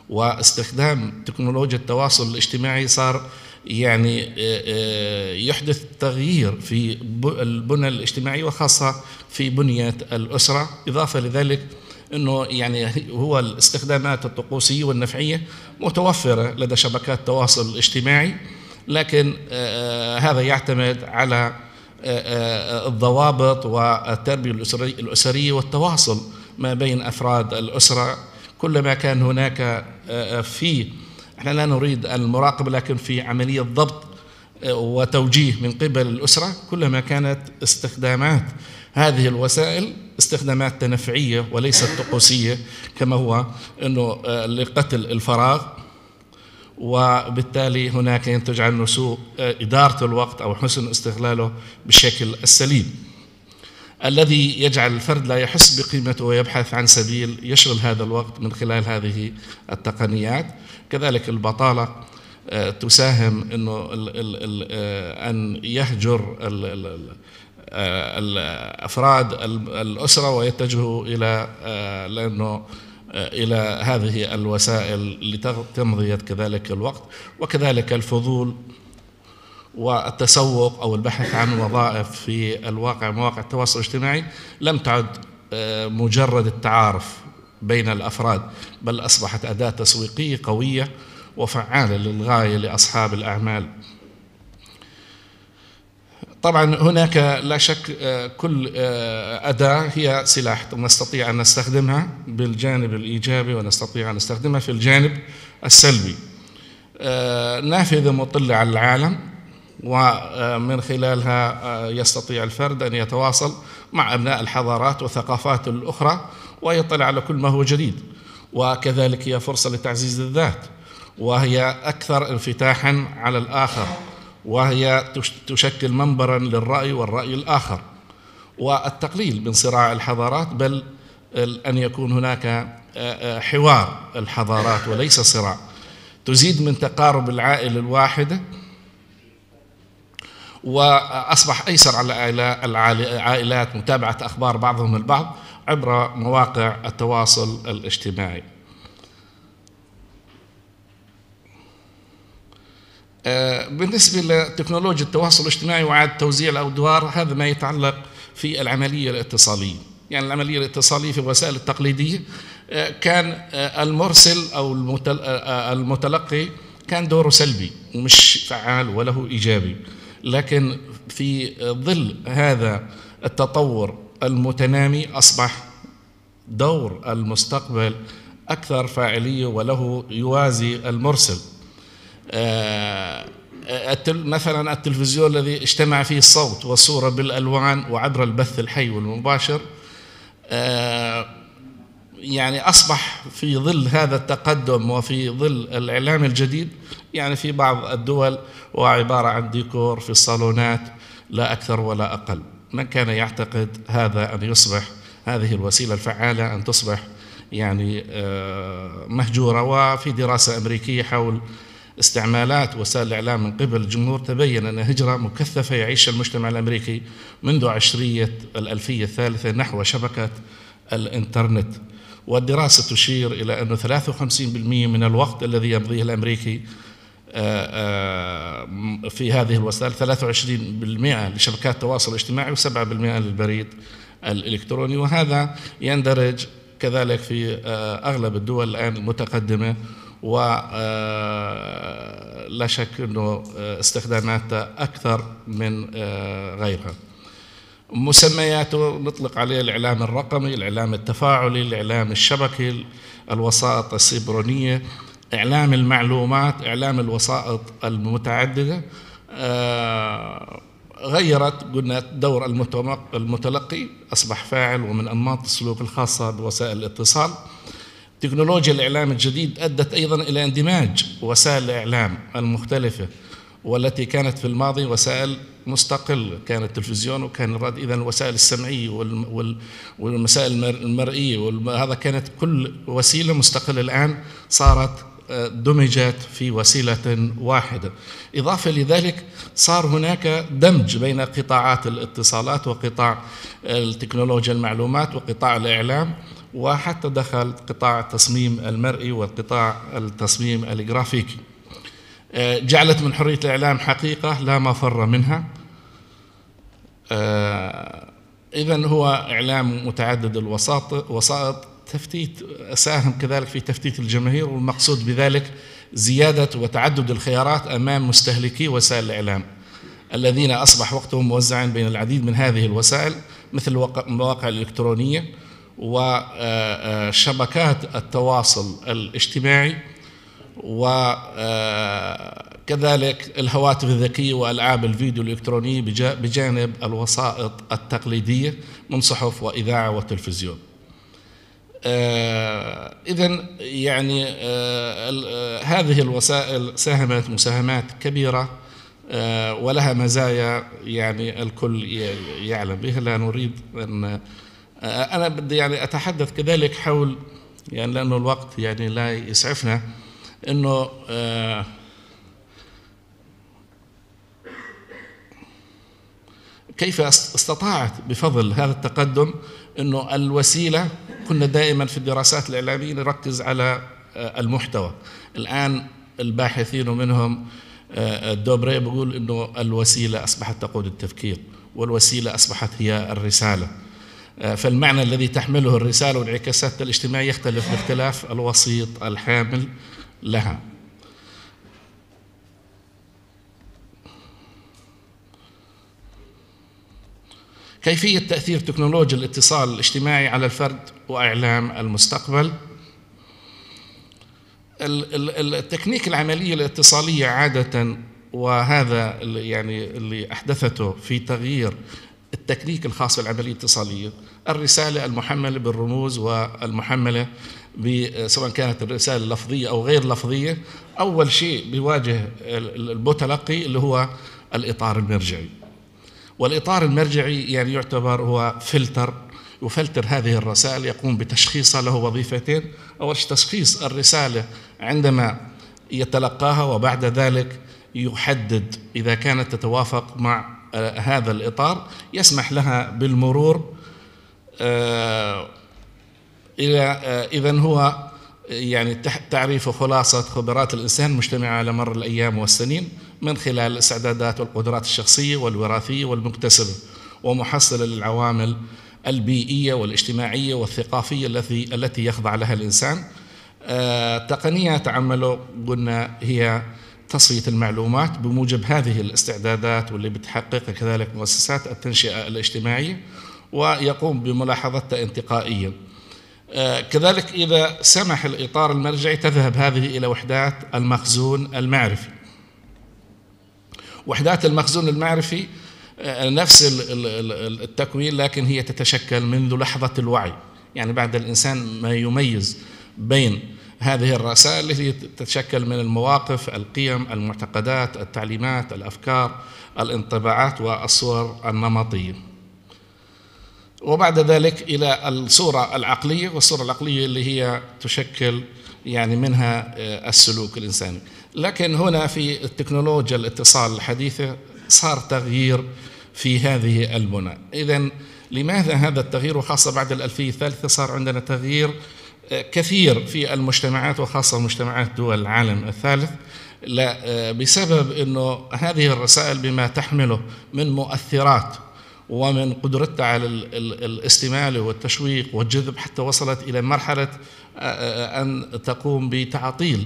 واستخدام تكنولوجيا التواصل الاجتماعي صار يعني آه، يحدث تغيير في البنى الاجتماعية وخاصة في بنية الأسرة إضافة لذلك انه يعني هو الاستخدامات الطقوسيه والنفعيه متوفره لدى شبكات التواصل الاجتماعي لكن آه، آه، هذا يعتمد على آه، الضوابط والتربيه الاسريه والتواصل ما بين افراد الاسره كلما كان هناك في احنا لا نريد المراقبه لكن في عمليه ضبط وتوجيه من قبل الاسره كلما كانت استخدامات هذه الوسائل استخدامات تنفعية وليست طقوسية كما هو أنه آه، لقتل الفراغ وبالتالي هناك ينتج عنه سوء آه، إدارة الوقت أو حسن استغلاله بالشكل السليم الذي يجعل الفرد لا يحس بقيمته ويبحث عن سبيل يشغل هذا الوقت من خلال هذه التقنيات كذلك البطالة آه، تساهم أنه ال ال ال أن يهجر ال ال آه، افراد الاسره ويتجهوا الى آه، لانه آه، الى هذه الوسائل لتمضيه كذلك الوقت وكذلك الفضول والتسوق او البحث عن وظائف في الواقع مواقع التواصل الاجتماعي لم تعد مجرد التعارف بين الافراد بل اصبحت اداه تسويقيه قويه وفعاله للغايه لاصحاب الاعمال طبعا هناك لا شك آه، كل آه، أداة هي سلاح نستطيع أن نستخدمها بالجانب الإيجابي ونستطيع أن نستخدمها في الجانب السلبي آه، نافذة مطلة على العالم ومن خلالها يستطيع الفرد أن يتواصل مع أبناء الحضارات والثقافات الأخرى ويطلع على كل ما هو جديد وكذلك هي فرصة لتعزيز الذات وهي أكثر انفتاحا على الآخر وهي تشكل منبرا للرأي والرأي الآخر والتقليل من صراع الحضارات بل أن يكون هناك آه، آه، حوار الحضارات وليس صراع تزيد من تقارب العائلة الواحدة وأصبح أيسر على العائلات متابعة أخبار بعضهم البعض عبر مواقع التواصل الاجتماعي آه، بالنسبة لتكنولوجيا التواصل الاجتماعي وعاد توزيع الأدوار هذا ما يتعلق في العملية الاتصالية يعني العملية الاتصالية في الوسائل التقليدية آه، كان آه، المرسل أو المتلقي كان دوره سلبي ومش فعال وله إيجابي لكن في ظل هذا التطور المتنامي أصبح دور المستقبل أكثر فاعلية وله يوازي المرسل آه، آه، مثلا التلفزيون الذي اجتمع فيه الصوت والصورة بالألوان وعبر البث الحي والمباشر آه، يعني أصبح في ظل هذا التقدم وفي ظل الإعلام الجديد يعني في بعض الدول وعبارة عن ديكور في الصالونات لا أكثر ولا أقل من كان يعتقد هذا أن يصبح هذه الوسيلة الفعالة أن تصبح يعني مهجورة وفي دراسة أمريكية حول استعمالات وسائل الإعلام من قبل الجمهور تبين أن هجرة مكثفة يعيشها المجتمع الأمريكي منذ عشرية الألفية الثالثة نحو شبكة الإنترنت والدراسة تشير إلى أن 53% من الوقت الذي يمضيه الأمريكي آه، آه، في هذه الوسائل 23% لشبكات التواصل الاجتماعي و7% للبريد الإلكتروني وهذا يندرج كذلك في آه، أغلب الدول الآن المتقدمة ولا آه، شك أنه آه، استخداماتها أكثر من آه، غيرها مسمياته نطلق عليه الإعلام الرقمي الإعلام التفاعلي الإعلام الشبكي الوسائط السيبرونية إعلام المعلومات إعلام الوسائط المتعددة غيرت قلنا دور المتلقي أصبح فاعل ومن أنماط السلوك الخاصة بوسائل الاتصال تكنولوجيا الإعلام الجديد أدت أيضا إلى اندماج وسائل الإعلام المختلفة والتي كانت في الماضي وسائل مستقل كان التلفزيون وكان الراد إذا الوسائل السمعية والمسائل المرئية وهذا كانت كل وسيلة مستقلة الآن صارت آه، دمجت في وسيلة واحدة إضافة لذلك صار هناك دمج بين قطاعات الاتصالات وقطاع آه، التكنولوجيا المعلومات وقطاع الإعلام وحتى دخل قطاع التصميم المرئي والقطاع التصميم الجرافيكي آه، جعلت من حرية الإعلام حقيقة لا مفر منها آه، إذا هو إعلام متعدد وسائط تفتيت ساهم كذلك في تفتيت الجماهير والمقصود بذلك زيادة وتعدد الخيارات أمام مستهلكي وسائل الإعلام الذين أصبح وقتهم موزعا بين العديد من هذه الوسائل مثل المواقع الإلكترونية وشبكات التواصل الاجتماعي وكذلك الهواتف الذكية وألعاب الفيديو الإلكترونية بجانب الوسائط التقليدية من صحف وإذاعة وتلفزيون آه، إذا يعني آه، آه، هذه الوسائل ساهمت مساهمات كبيرة ولها مزايا يعني الكل يعلم بها لا نريد أن آه، أنا بدي يعني أتحدث كذلك حول يعني لأنه الوقت يعني لا يسعفنا أنه آه، كيف استطاعت بفضل هذا التقدم أنه الوسيلة كنا دائما في الدراسات الإعلامية نركز على آه، المحتوى الآن الباحثين ومنهم الدوبري بيقول أنه الوسيلة أصبحت تقود التفكير والوسيلة أصبحت هي الرسالة آه، فالمعنى الذي تحمله الرسالة والانعكاسات الاجتماعية يختلف باختلاف الوسيط الحامل لها كيفية تأثير تكنولوجيا الاتصال الاجتماعي على الفرد وإعلام المستقبل التكنيك العملية الاتصالية عادة وهذا يعني اللي أحدثته في تغيير التكنيك الخاص بالعملية الاتصالية الرسالة المحملة بالرموز والمحملة سواء كانت الرسالة لفظية أو غير لفظية أول شيء بيواجه المتلقي اللي هو الإطار المرجعي والإطار المرجعي يعني يعتبر هو فلتر يفلتر هذه الرسائل يقوم بتشخيصها له وظيفتين أول شيء تشخيص الرسالة عندما يتلقاها وبعد ذلك يحدد إذا كانت تتوافق مع آه، هذا الإطار يسمح لها بالمرور آه، إلى آه، إذا هو يعني تعريف خلاصة خبرات الإنسان مجتمعة على مر الأيام والسنين من خلال الاستعدادات والقدرات الشخصية والوراثية والمكتسبة ومحصلة للعوامل البيئية والاجتماعية والثقافية التي التي يخضع لها الإنسان تقنية تعمله قلنا هي تصفية المعلومات بموجب هذه الاستعدادات واللي بتحققها كذلك مؤسسات التنشئة الاجتماعية ويقوم بملاحظتها انتقائيا آه، كذلك إذا سمح الإطار المرجعي تذهب هذه إلى وحدات المخزون المعرفي وحدات المخزون المعرفي آه، نفس التكوين لكن هي تتشكل منذ لحظة الوعي يعني بعد الإنسان ما يميز بين هذه الرسائل التي تتشكل من المواقف القيم المعتقدات التعليمات الافكار الانطباعات والصور النمطيه وبعد ذلك الى الصوره العقليه والصوره العقليه اللي هي تشكل يعني منها آه، السلوك الانساني لكن هنا في التكنولوجيا الاتصال الحديثه صار تغيير في هذه البنى اذا لماذا هذا التغيير وخاصه بعد الالفيه الثالثه صار عندنا تغيير كثير في المجتمعات وخاصة مجتمعات دول العالم الثالث لا آه، بسبب أنه هذه الرسائل بما تحمله من مؤثرات ومن قدرتها على الاستمالة والتشويق والجذب حتى وصلت إلى مرحلة آه، آه، أن تقوم بتعطيل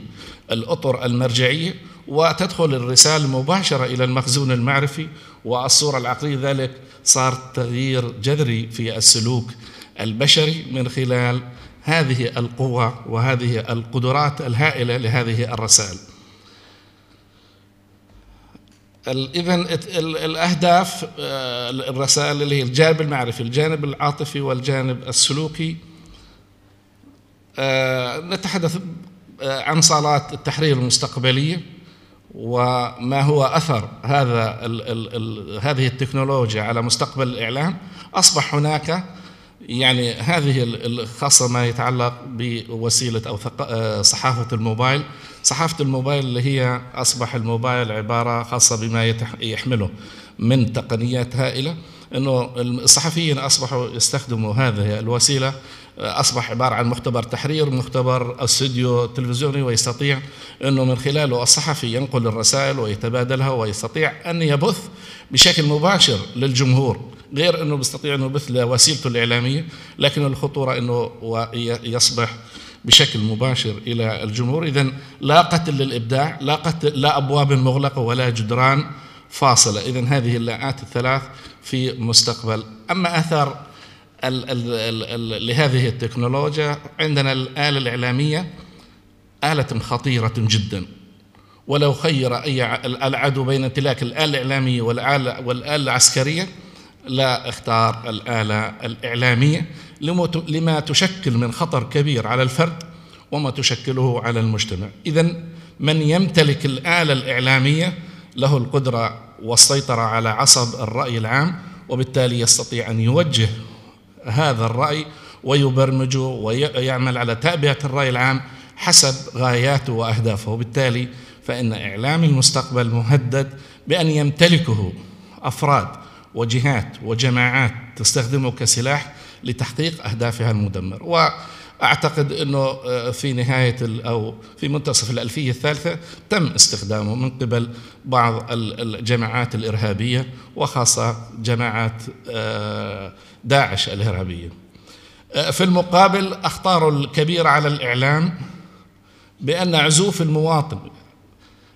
الأطر المرجعية وتدخل الرسالة مباشرة إلى المخزون المعرفي والصورة العقلية ذلك صار تغيير جذري في السلوك البشري من خلال هذه القوة وهذه القدرات الهائلة لهذه الرسائل إذا الأهداف آه، الرسائل اللي هي الجانب المعرفي الجانب العاطفي والجانب السلوكي آه، نتحدث آه، عن صالات التحرير المستقبلية وما هو أثر هذا الـ الـ هذه التكنولوجيا على مستقبل الإعلام أصبح هناك يعني هذه خاصة ما يتعلق بوسيلة أو آه، صحافة الموبايل صحافة الموبايل اللي هي أصبح الموبايل عبارة خاصة بما يحمله من تقنيات هائلة أنه الصحفيين أصبحوا يستخدموا هذه الوسيلة آه، أصبح عبارة عن مختبر تحرير مختبر استوديو تلفزيوني ويستطيع أنه من خلاله الصحفي ينقل الرسائل ويتبادلها ويستطيع أن يبث بشكل مباشر للجمهور غير أنه بيستطيع أنه يبث وسيلته الإعلامية لكن الخطورة أنه يصبح بشكل مباشر إلى الجمهور إذا لا قتل للإبداع لا, قتل لا أبواب مغلقة ولا جدران فاصلة إذا هذه اللاءات الثلاث في مستقبل أما أثر الـ الـ الـ الـ لهذه التكنولوجيا عندنا الآلة الإعلامية آلة خطيرة جدا ولو خير أي العدو بين امتلاك الآلة الإعلامية والآلة العسكرية لا اختار الآلة الإعلامية لما تشكل من خطر كبير على الفرد وما تشكله على المجتمع إذا من يمتلك الآلة الإعلامية له القدرة والسيطرة على عصب الرأي العام وبالتالي يستطيع أن يوجه هذا الرأي ويبرمجه ويعمل على تأبية الرأي العام حسب غاياته وأهدافه وبالتالي فإن إعلام المستقبل مهدد بأن يمتلكه أفراد وجهات وجماعات تستخدمه كسلاح لتحقيق أهدافها المدمرة وأعتقد أنه آه، في نهاية أو في منتصف الألفية الثالثة تم استخدامه من قبل بعض الجماعات الإرهابية وخاصة جماعات آه، داعش الإرهابية آه، في المقابل أخطاره الكبيرة على الإعلام بأن عزوف المواطن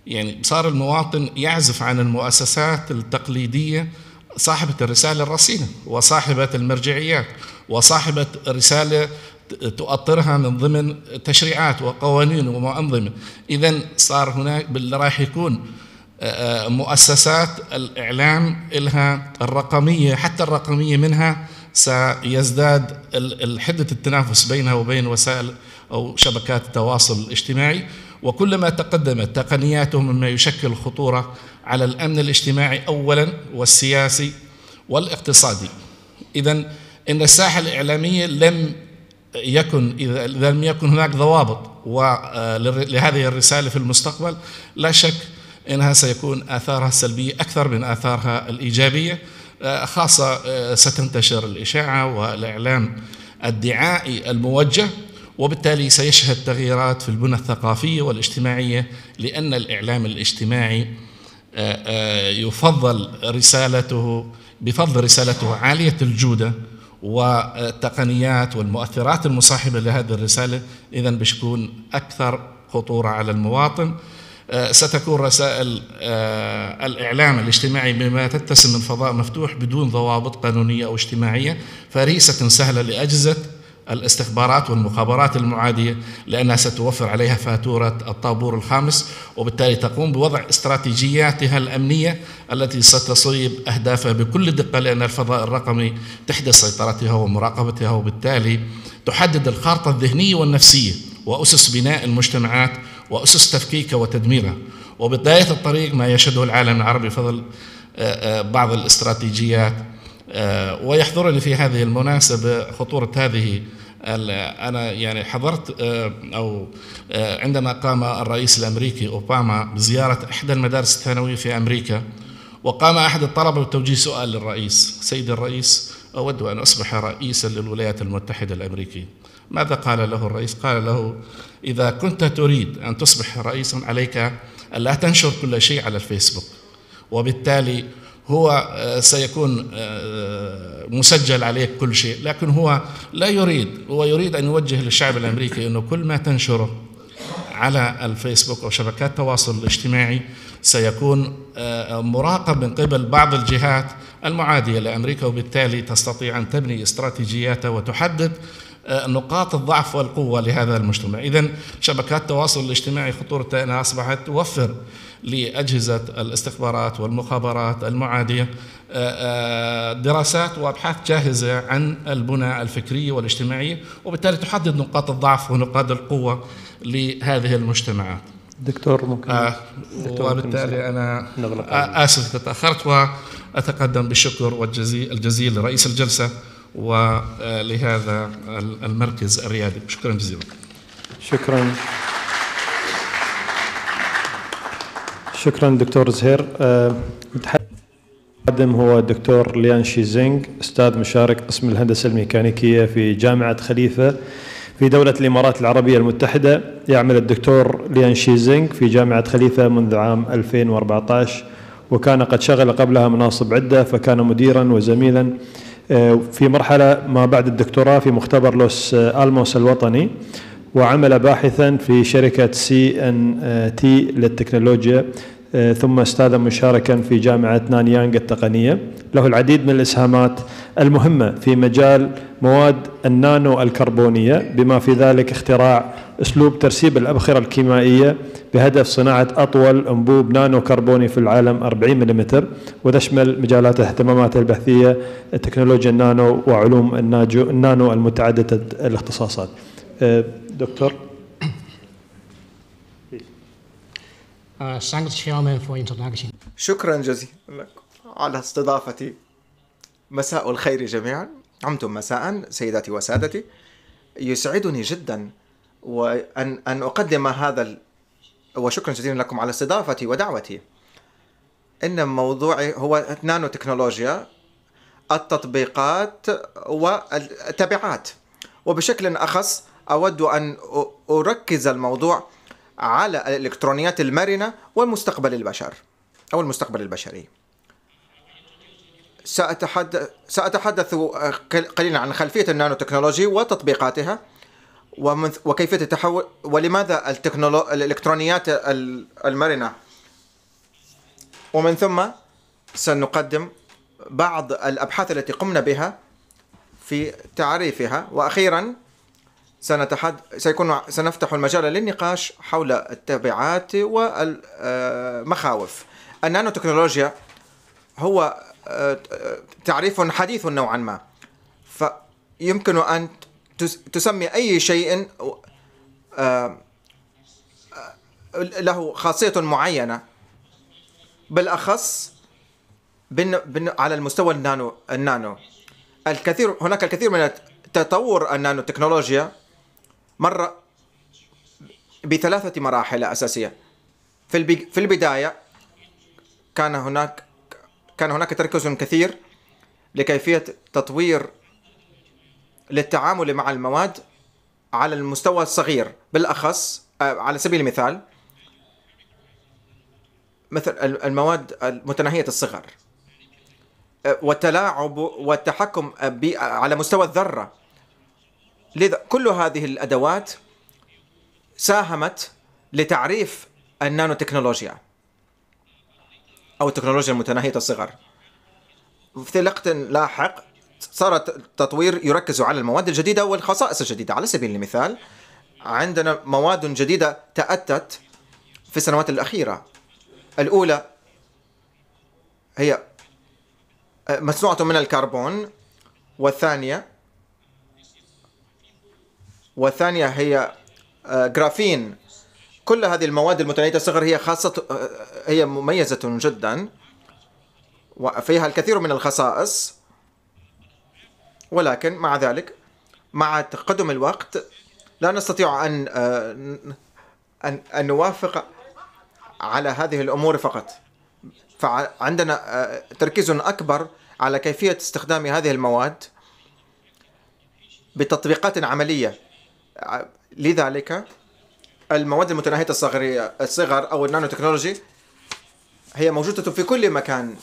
يعني صار المواطن يعزف عن المؤسسات التقليدية صاحبة الرسالة الرصينة وصاحبة المرجعيات وصاحبة رسالة تؤطرها من ضمن تشريعات وقوانين وأنظمة إذا صار هناك باللي راح يكون آه، آه، مؤسسات الإعلام إلها الرقمية حتى الرقمية منها سيزداد حدة التنافس بينها وبين وسائل أو شبكات التواصل الاجتماعي وكلما تقدمت تقنياتهم مما يشكل خطورة على الامن الاجتماعي اولا والسياسي والاقتصادي اذا ان الساحه الاعلاميه لم يكن اذا لم يكن هناك ضوابط آه، لهذه الرساله في المستقبل لا شك انها سيكون اثارها السلبيه اكثر من اثارها الايجابيه آه، خاصه آه، ستنتشر الاشاعه والاعلام الدعائي الموجه وبالتالي سيشهد تغييرات في البنى الثقافيه والاجتماعيه لان الاعلام الاجتماعي آه، آه، يفضل رسالته بفضل رسالته عالية الجودة والتقنيات والمؤثرات المصاحبة لهذه الرسالة إذا بشكون أكثر خطورة على المواطن آه، ستكون رسائل الإعلام الاجتماعي بما تتسم من فضاء مفتوح بدون ضوابط قانونية أو اجتماعية فريسة سهلة لأجهزة الاستخبارات والمخابرات المعادية لأنها ستوفر عليها فاتورة الطابور الخامس وبالتالي تقوم بوضع استراتيجياتها الأمنية التي ستصيب أهدافها بكل دقة لأن الفضاء الرقمي تحدث سيطرتها ومراقبتها وبالتالي تحدد الخارطة الذهنية والنفسية وأسس بناء المجتمعات وأسس تفكيكها وتدميرها وبداية الطريق ما يشهده العالم العربي فضل آه، آه، بعض الاستراتيجيات آه، ويحضرني في هذه المناسبة خطورة هذه انا يعني حضرت آه، او آه، عندما قام الرئيس الامريكي اوباما بزياره احدى المدارس الثانويه في امريكا وقام احد الطلبه بتوجيه سؤال للرئيس سيد الرئيس اود ان اصبح رئيسا للولايات المتحده الامريكيه ماذا قال له الرئيس قال له اذا كنت تريد ان تصبح رئيسا عليك الا تنشر كل شيء على الفيسبوك وبالتالي هو آه، سيكون آه، مسجل عليه كل شيء لكن هو لا يريد هو يريد أن يوجه للشعب الأمريكي أنه كل ما تنشره على الفيسبوك أو شبكات التواصل الاجتماعي سيكون آه، مراقب من قبل بعض الجهات المعادية لأمريكا وبالتالي تستطيع أن تبني استراتيجياتها وتحدد نقاط الضعف والقوة لهذا المجتمع إذا شبكات التواصل الاجتماعي خطورتها أنها أصبحت توفر لأجهزة الاستخبارات والمخابرات المعادية آه، آه، دراسات وأبحاث جاهزة عن البنى الفكرية والاجتماعية وبالتالي تحدد نقاط الضعف ونقاط القوة لهذه المجتمعات دكتور ممكن آه دكتور وبالتالي ممكن أنا نغلق آه، آسف تأخرت وأتقدم بالشكر والجزيل الجزيل لرئيس الجلسة ولهذا المركز الريادي شكرا جزيلا شكرا شكرا دكتور زهير المتحدث آه، هو الدكتور ليان شيزينغ استاذ مشارك قسم الهندسه الميكانيكيه في جامعه خليفه في دولة الإمارات العربية المتحدة يعمل الدكتور ليان شيزينغ في جامعة خليفة منذ عام 2014 وكان قد شغل قبلها مناصب عدة فكان مديرا وزميلا آه، في مرحلة ما بعد الدكتوراه في مختبر لوس آه، ألموس الوطني وعمل باحثا في شركة سي ان تي للتكنولوجيا آه، ثم استاذا مشاركا في جامعة نانيانغ التقنية له العديد من الإسهامات المهمة في مجال مواد النانو الكربونية بما في ذلك اختراع أسلوب ترسيب الأبخرة الكيمائية بهدف صناعة أطول أنبوب نانو كربوني في العالم 40 ملم وتشمل مجالات اهتماماته البحثية تكنولوجيا النانو وعلوم النانو المتعددة الاختصاصات آه، دكتور آه، شكرا جزيلا لك على استضافتي مساء الخير جميعا عمتم مساء سيداتي وسادتي يسعدني جدا وأن أن أقدم هذا ال... وشكرا جزيلا لكم على استضافتي ودعوتي إن موضوعي هو نانو تكنولوجيا التطبيقات والتبعات وبشكل أخص أود أن أركز الموضوع على الإلكترونيات المرنة والمستقبل البشر أو المستقبل البشري سأتحدث, سأتحدث قليلا عن خلفية النانو تكنولوجي وتطبيقاتها وكيفية التحول ولماذا التكنولو... الإلكترونيات المرنة ومن ثم سنقدم بعض الأبحاث التي قمنا بها في تعريفها وأخيرا سنتحد... سيكون سنفتح المجال للنقاش حول التبعات والمخاوف النانو تكنولوجيا هو آه، تعريف حديث نوعا ما فيمكن أن تسمي أي شيء آه، آه، له خاصية معينة بالأخص على المستوى النانو النانو الكثير هناك الكثير من تطور النانو تكنولوجيا مر بثلاثة مراحل أساسية في في البداية كان هناك كان هناك تركيز كثير لكيفية تطوير للتعامل مع المواد على المستوى الصغير بالأخص آه، على سبيل المثال مثل المواد المتناهية الصغر آه، والتلاعب والتحكم على مستوى الذرة لذا كل هذه الادوات ساهمت لتعريف النانو تكنولوجيا او التكنولوجيا المتناهيه الصغر في وقت لاحق صار التطوير يركز على المواد الجديده والخصائص الجديده على سبيل المثال عندنا مواد جديده تاتت في السنوات الاخيره الاولى هي آه، مصنوعه من الكربون والثانيه والثانية هي جرافين آه، كل هذه المواد المتناهية الصغر هي خاصة آه، آه، هي مميزة جدا وفيها الكثير من الخصائص ولكن مع ذلك مع تقدم الوقت لا نستطيع أن أن أن نوافق على هذه الأمور فقط فعندنا تركيز أكبر على كيفية استخدام هذه المواد بتطبيقات عملية لذلك المواد المتناهية الصغرية الصغر أو النانو تكنولوجي هي موجودة في كل مكان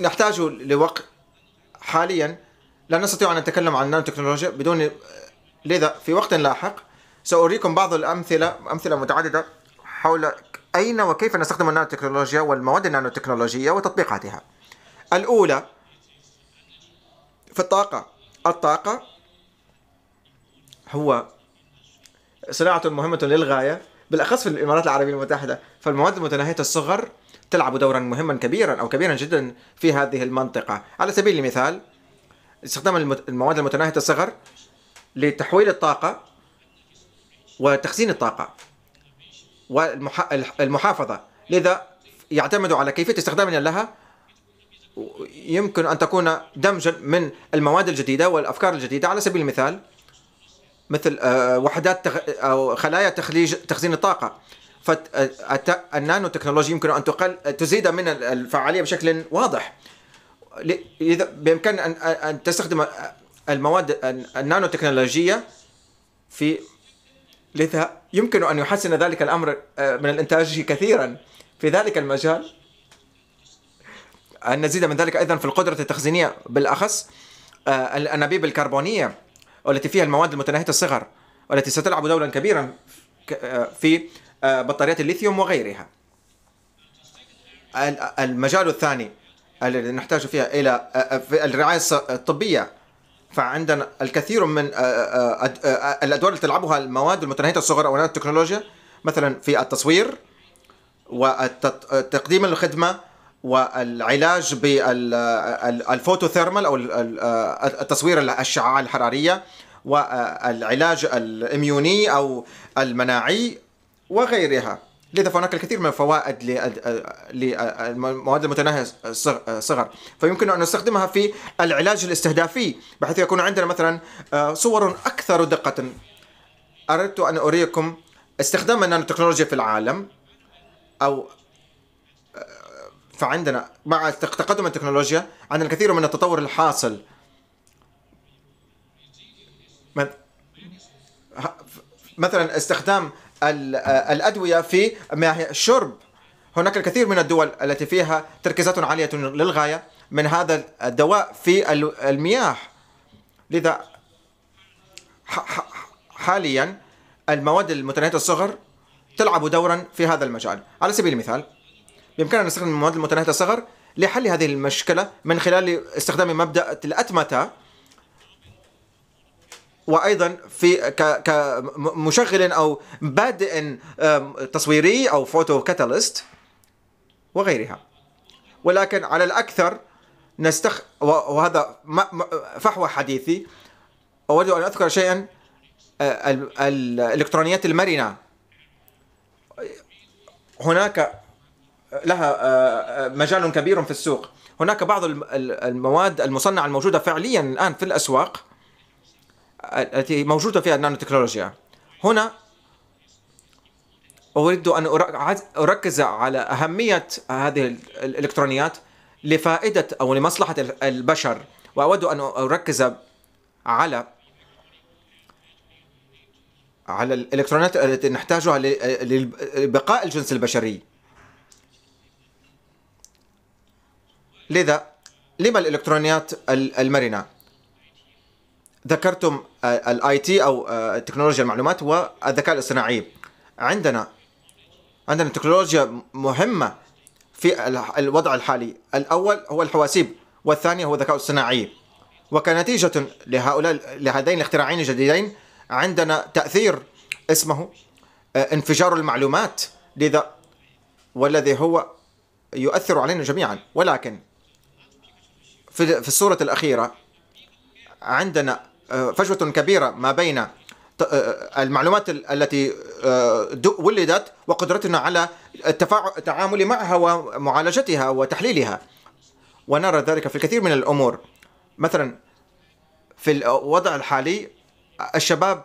نحتاج لوقت حاليا لا نستطيع أن نتكلم عن النانو تكنولوجيا بدون لذا في وقت لاحق سأريكم بعض الأمثلة أمثلة متعددة حول أين وكيف نستخدم النانو تكنولوجيا والمواد النانو تكنولوجية وتطبيقاتها الأولى في الطاقة الطاقة هو صناعة مهمة للغاية بالأخص في الإمارات العربية المتحدة فالمواد المتناهية الصغر تلعب دورا مهما كبيرا أو كبيرا جدا في هذه المنطقة على سبيل المثال استخدام المواد المتناهية الصغر لتحويل الطاقة وتخزين الطاقة والمحافظة لذا يعتمد على كيفية استخدامنا لها يمكن أن تكون دمجا من المواد الجديدة والأفكار الجديدة على سبيل المثال مثل آه، آه، وحدات آه، أو خلايا تخليج تخزين الطاقة فالنانو تكنولوجيا يمكن أن تقل تزيد من الفعالية بشكل واضح إذا بإمكان أن تستخدم المواد النانو تكنولوجية في لذا يمكن أن يحسن ذلك الأمر من الإنتاج كثيرا في ذلك المجال أن نزيد من ذلك أيضا في القدرة التخزينية بالأخص الأنابيب الكربونية والتي فيها المواد المتناهية الصغر والتي ستلعب دورا كبيرا آه، في آه، بطاريات الليثيوم وغيرها المجال الثاني الذي نحتاج فيها إلى آه، الرعاية الطبية فعندنا الكثير من الأدوار التي تلعبها المواد المتناهية الصغر أو التكنولوجيا مثلا في التصوير وتقديم الخدمة والعلاج بالفوتوثيرمال او آه، التصوير الاشعاع الحراريه والعلاج الاميوني او المناعي وغيرها لذا فهناك الكثير من الفوائد للمواد المتناهيه الصغر فيمكن ان نستخدمها في العلاج الاستهدافي بحيث يكون عندنا مثلا آه، صور اكثر دقه اردت ان اريكم استخدام النانو تكنولوجيا في العالم او آه، فعندنا مع تقدم التكنولوجيا عندنا الكثير من التطور الحاصل مثلا استخدام آه، الأدوية في مياه الشرب هناك الكثير من الدول التي فيها تركيزات عالية للغاية من هذا الدواء في المياه لذا حاليا المواد المتناهية الصغر تلعب دورا في هذا المجال على سبيل المثال بإمكاننا نستخدم المواد المتناهية الصغر لحل هذه المشكلة من خلال استخدام مبدأ الأتمتة وايضا في كمشغل او بادئ تصويري او فوتو كاتاليست وغيرها ولكن على الاكثر نستخ وهذا فحوى حديثي اود ان اذكر شيئا آه، الالكترونيات المرنه هناك لها آه، آه، مجال كبير في السوق هناك بعض المواد المصنعة الموجودة فعليا الآن في الأسواق التي موجودة فيها النانو تكنولوجيا هنا أريد أن أركز على أهمية هذه الإلكترونيات لفائدة أو لمصلحة البشر وأود أن أركز على على الإلكترونيات التي نحتاجها لبقاء الجنس البشري لذا لما الالكترونيات المرنه ذكرتم آه، الاي تي او آه، تكنولوجيا المعلومات والذكاء الاصطناعي عندنا عندنا تكنولوجيا مهمه في الوضع الحالي الاول هو الحواسيب والثاني هو الذكاء الاصطناعي وكنتيجه لهؤلاء لهذين الاختراعين الجديدين عندنا تاثير اسمه آه، انفجار المعلومات لذا والذي هو يؤثر علينا جميعا ولكن في السورة الأخيرة عندنا آه، فجوة كبيرة ما بين آه، آه، المعلومات التي ولدت وقدرتنا على التعامل معها ومعالجتها وتحليلها ونرى ذلك في الكثير من الأمور مثلا في الوضع الحالي الشباب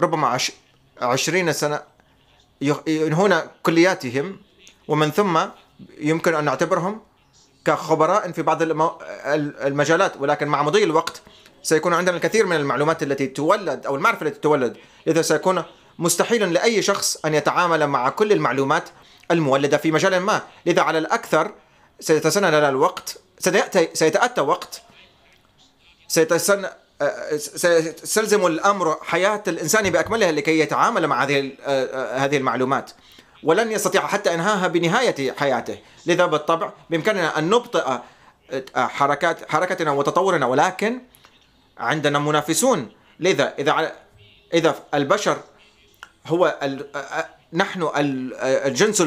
ربما عشرين سنة ينهون كلياتهم ومن ثم يمكن أن نعتبرهم كخبراء في بعض المجالات ولكن مع مضي الوقت سيكون عندنا الكثير من المعلومات التي تولد أو المعرفة التي تولد لذا سيكون مستحيلا لأي شخص أن يتعامل مع كل المعلومات المولدة في مجال ما لذا على الأكثر سيتسنى لنا الوقت سيأتي سيتأتى وقت سيتسنى سيستلزم الامر حياه الانسان باكملها لكي يتعامل مع هذه آه، آه، هذه المعلومات ولن يستطيع حتى إنهاءها بنهاية حياته لذا بالطبع بإمكاننا أن نبطئ آه، آه، حركات حركتنا وتطورنا ولكن عندنا منافسون لذا إذا إذا البشر هو آه، نحن الجنس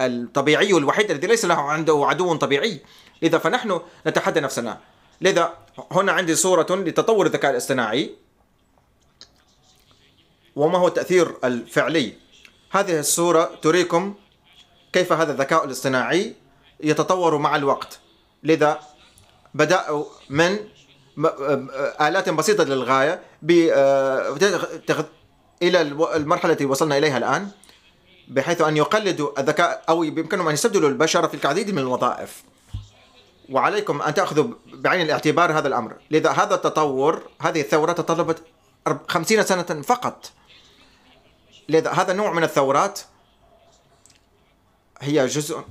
الطبيعي الوحيد الذي ليس له عنده عدو طبيعي لذا فنحن نتحدى نفسنا لذا هنا عندي صورة لتطور الذكاء الاصطناعي وما هو التأثير الفعلي هذه الصورة تريكم كيف هذا الذكاء الاصطناعي يتطور مع الوقت لذا بدأوا من آه، آلات بسيطة للغاية آه، إلى المرحلة التي وصلنا إليها الآن بحيث أن يقلدوا الذكاء أو بإمكانهم أن يستبدلوا البشر في العديد من الوظائف وعليكم أن تأخذوا بعين الاعتبار هذا الأمر لذا هذا التطور هذه الثورة تطلبت 50 سنة فقط لذا هذا نوع من الثورات هي جزء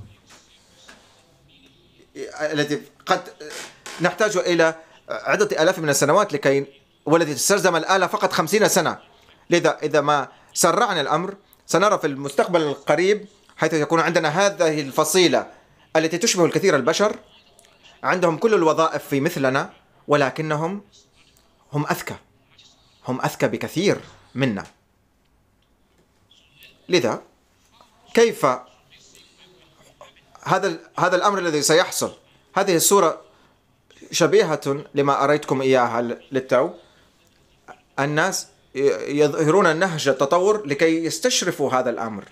الذي قد نحتاج إلى عدة آلاف من السنوات لكي والذي تستلزم الآلة فقط خمسين سنة لذا إذا ما سرعنا الأمر سنرى في المستقبل القريب حيث يكون عندنا هذه الفصيلة التي تشبه الكثير البشر عندهم كل الوظائف في مثلنا ولكنهم هم أذكى هم أذكى بكثير منا لذا كيف هذا هذا الامر الذي سيحصل هذه الصوره شبيهه لما اريتكم اياها للتو الناس يظهرون نهج التطور لكي يستشرفوا هذا الامر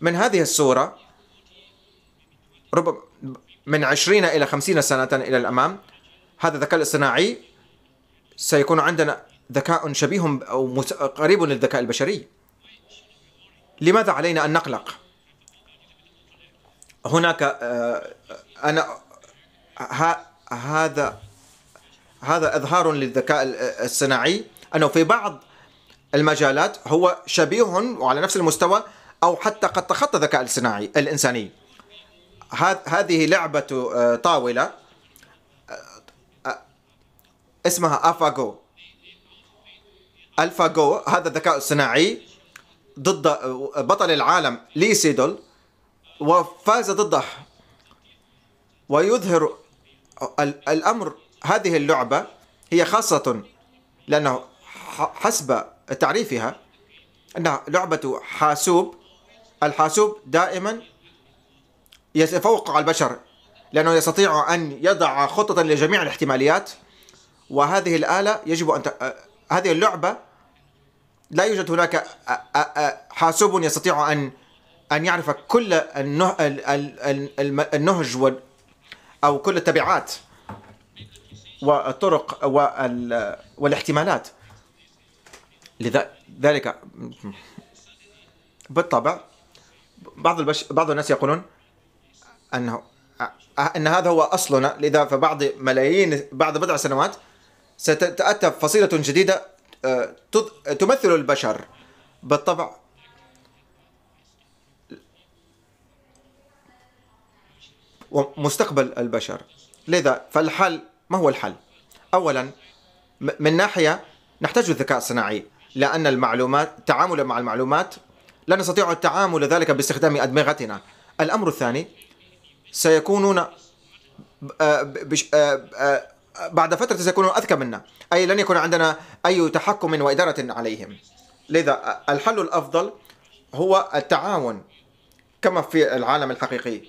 من هذه الصوره ربما من 20 الى 50 سنه الى الامام هذا الذكاء الاصطناعي سيكون عندنا ذكاء شبيه او قريب للذكاء البشري لماذا علينا أن نقلق؟ هناك آه، أنا هذا هذا إظهار للذكاء الصناعي أنه في بعض المجالات هو شبيه وعلى نفس المستوى أو حتى قد تخطى الذكاء الصناعي الإنساني هذه لعبة آه، طاولة آه، اسمها أفاجو ألفاجو هذا الذكاء الصناعي ضد بطل العالم لي سيدول وفاز ضده ويظهر الأمر هذه اللعبة هي خاصة لأنه حسب تعريفها أنها لعبة حاسوب الحاسوب دائما يتفوق على البشر لأنه يستطيع أن يضع خطة لجميع الاحتماليات وهذه الآلة يجب أن ت... هذه اللعبة لا يوجد هناك حاسوب يستطيع أن أن يعرف كل النهج أو كل التبعات والطرق والاحتمالات لذلك بالطبع بعض البش... بعض الناس يقولون انه ان هذا هو اصلنا لذا فبعض ملايين بعد بضع سنوات ستتاتى فصيله جديده تمثل البشر بالطبع ومستقبل البشر لذا فالحل ما هو الحل؟ أولا من ناحية نحتاج الذكاء الصناعي لأن المعلومات تعاملا مع المعلومات لا نستطيع التعامل ذلك باستخدام أدمغتنا الأمر الثاني سيكونون آه، بعد فترة سيكونون أذكى منا أي لن يكون عندنا أي تحكم وإدارة عليهم لذا الحل الأفضل هو التعاون كما في العالم الحقيقي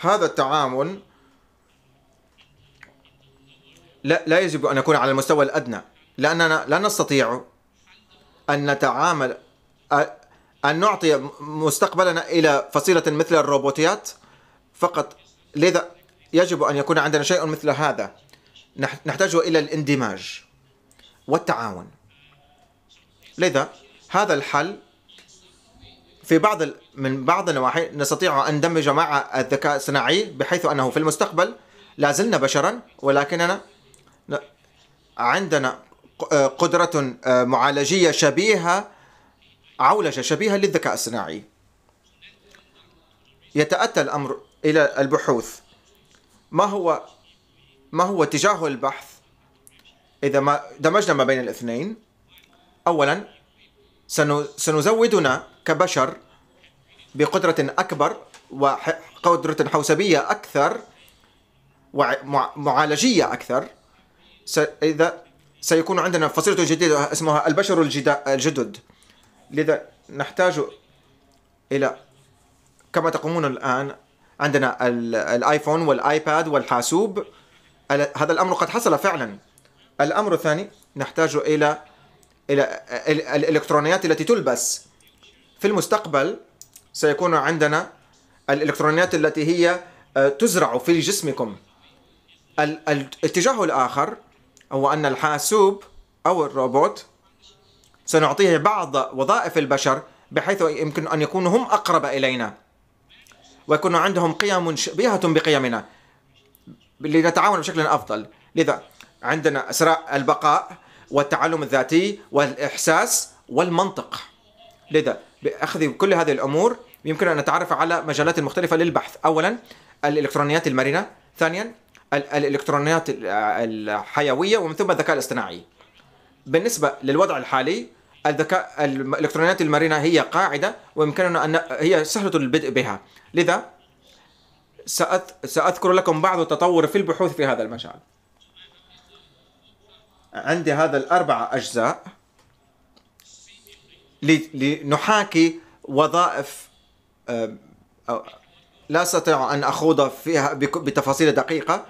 هذا التعاون لا, لا يجب أن يكون على المستوى الأدنى لأننا لا نستطيع أن نتعامل أن نعطي مستقبلنا إلى فصيلة مثل الروبوتيات فقط لذا يجب أن يكون عندنا شيء مثل هذا نحتاج إلى الاندماج والتعاون لذا هذا الحل في بعض من بعض النواحي نستطيع أن ندمج مع الذكاء الصناعي بحيث أنه في المستقبل لا زلنا بشرا ولكننا عندنا آه، قدرة آه، معالجية شبيهة عولجة شبيهة للذكاء الصناعي يتأتى الأمر إلى البحوث ما هو ما هو اتجاه البحث إذا ما دمجنا ما بين الاثنين أولا سنزودنا كبشر بقدرة أكبر وقدرة حوسبية أكثر ومعالجية أكثر إذا سيكون عندنا فصيلة جديدة اسمها البشر الجدد لذا نحتاج إلى كما تقومون الآن عندنا الايفون والايباد والحاسوب هذا الامر قد حصل فعلا الامر الثاني نحتاج الى الى الالكترونيات التي تلبس في المستقبل سيكون عندنا الالكترونيات التي هي آه، تزرع في جسمكم الاتجاه الاخر هو ان الحاسوب او الروبوت سنعطيه بعض وظائف البشر بحيث يمكن ان يكونوا هم اقرب الينا ويكون عندهم قيم شبيهه بقيمنا لنتعاون بشكل افضل لذا عندنا اسراء البقاء والتعلم الذاتي والاحساس والمنطق لذا باخذ كل هذه الامور يمكن ان نتعرف على مجالات مختلفه للبحث اولا الالكترونيات المرنه ثانيا الالكترونيات الحيويه ومن ثم الذكاء الاصطناعي بالنسبه للوضع الحالي الذكاء الالكترونيات المرنه هي قاعده ويمكننا ان هي سهله البدء بها لذا سأذكر لكم بعض التطور في البحوث في هذا المجال عندي هذا الأربعة أجزاء لنحاكي وظائف آه، لا أستطيع أن أخوض فيها بتفاصيل دقيقة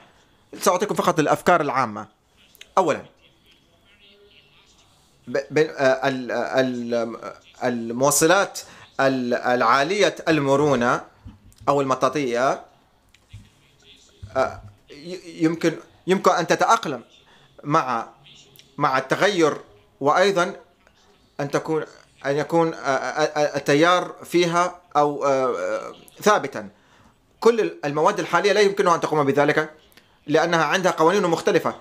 سأعطيكم فقط الأفكار العامة أولا آه، المواصلات العالية المرونة أو المطاطية آه، يمكن يمكن ان تتاقلم مع مع التغير وايضا ان تكون ان يكون آه، آه، التيار فيها او ثابتا كل المواد الحاليه لا يمكنها ان تقوم بذلك لانها عندها قوانين مختلفه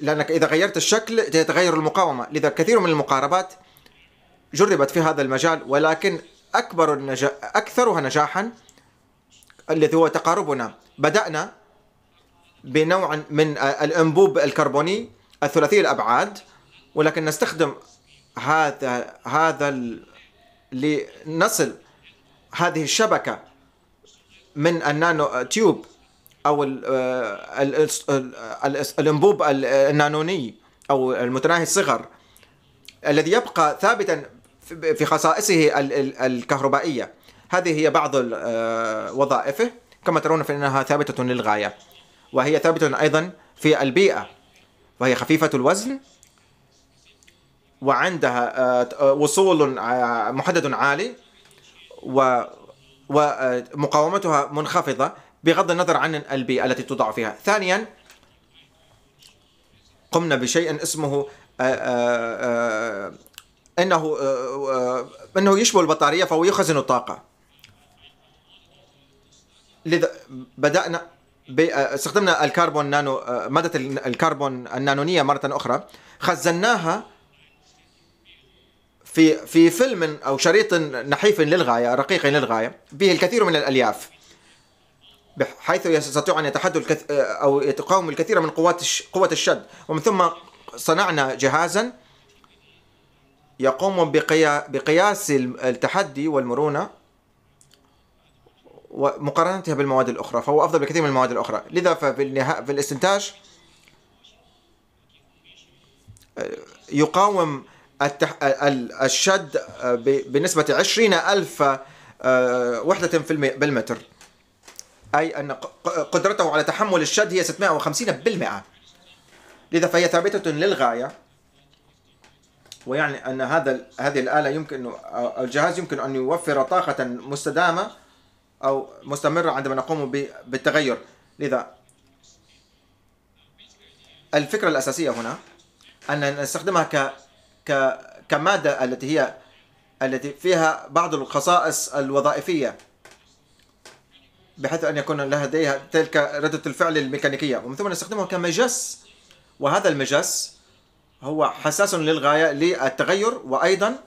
لانك اذا غيرت الشكل تتغير المقاومه لذا كثير من المقاربات جربت في هذا المجال ولكن اكبر النجا... اكثرها نجاحا الذي هو تقاربنا بدأنا بنوع من الأنبوب الكربوني الثلاثي الأبعاد ولكن نستخدم هذا هذا لنصل هذه الشبكة من النانو تيوب أو الأنبوب النانوني أو المتناهي الصغر الذي يبقى ثابتا في خصائصه الكهربائية هذه هي بعض آه، وظائفه كما ترون فإنها ثابتة للغاية وهي ثابتة أيضا في البيئة وهي خفيفة الوزن وعندها آه، آه، وصول محدد عالي ومقاومتها منخفضة بغض النظر عن البيئة التي توضع فيها ثانيا قمنا بشيء اسمه انه انه يشبه البطاريه فهو يخزن الطاقه لذا بدانا آه، استخدمنا الكربون نانو آه، ماده الكربون النانونيه مره اخرى خزناها في في فيلم او شريط نحيف للغايه رقيق للغايه به الكثير من الالياف بحيث يستطيع ان يتحدى آه، او يتقاوم الكثير من قوات قوه الشد ومن ثم صنعنا جهازا يقوم بقياس التحدي والمرونه ومقارنتها بالمواد الاخرى فهو افضل بكثير من المواد الاخرى لذا ففي النهايه في الاستنتاج آه، يقاوم التح... الشد آه، بنسبة 20 ألف آه، وحدة في بالمتر أي أن قدرته على تحمل الشد هي 650 بالمئة لذا فهي ثابتة للغاية ويعني أن هذا هذه الآلة يمكن الجهاز يمكن أن يوفر طاقة مستدامة أو مستمرة عندما نقوم بالتغير لذا الفكرة الأساسية هنا أن نستخدمها ك... ك... كمادة التي هي التي فيها بعض الخصائص الوظائفية بحيث أن يكون لديها تلك ردة الفعل الميكانيكية ومن ثم نستخدمها كمجس وهذا المجس هو حساس للغاية للتغير وأيضا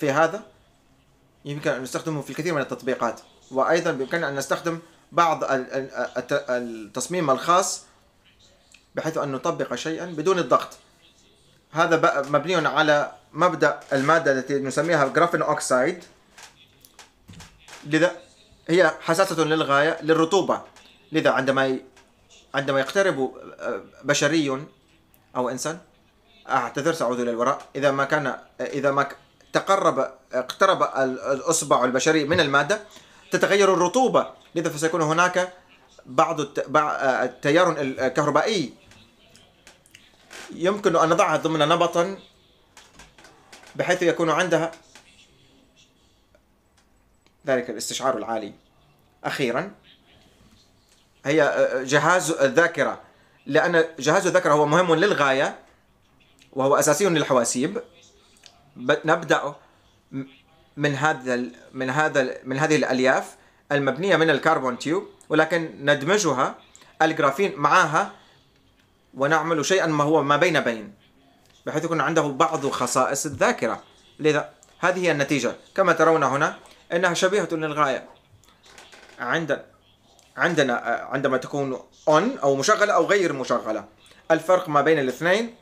في هذا يمكن أن نستخدمه في الكثير من التطبيقات وأيضا بإمكاننا أن نستخدم بعض التصميم الخاص بحيث أن نطبق شيئا بدون الضغط هذا مبني على مبدأ المادة التي نسميها جرافين أوكسايد لذا هي حساسة للغاية للرطوبة لذا عندما عندما يقترب آه، بشري أو إنسان أعتذر سأعود إلى الوراء إذا ما كان إذا ما تقرب اقترب الأصبع البشري من المادة تتغير الرطوبة لذا فسيكون هناك بعض التيار الكهربائي يمكن أن نضعها ضمن نبطا بحيث يكون عندها ذلك الاستشعار العالي أخيرا هي جهاز الذاكرة لأن جهاز الذاكرة هو مهم للغاية وهو أساسي للحواسيب نبدا من هذا من هذا من هذه الالياف المبنيه من الكربون تيوب ولكن ندمجها الجرافين معها ونعمل شيئا ما هو ما بين بين بحيث يكون عنده بعض خصائص الذاكره لذا هذه هي النتيجه كما ترون هنا انها شبيهه للغايه عند عندنا عندما تكون اون او مشغله او غير مشغله الفرق ما بين الاثنين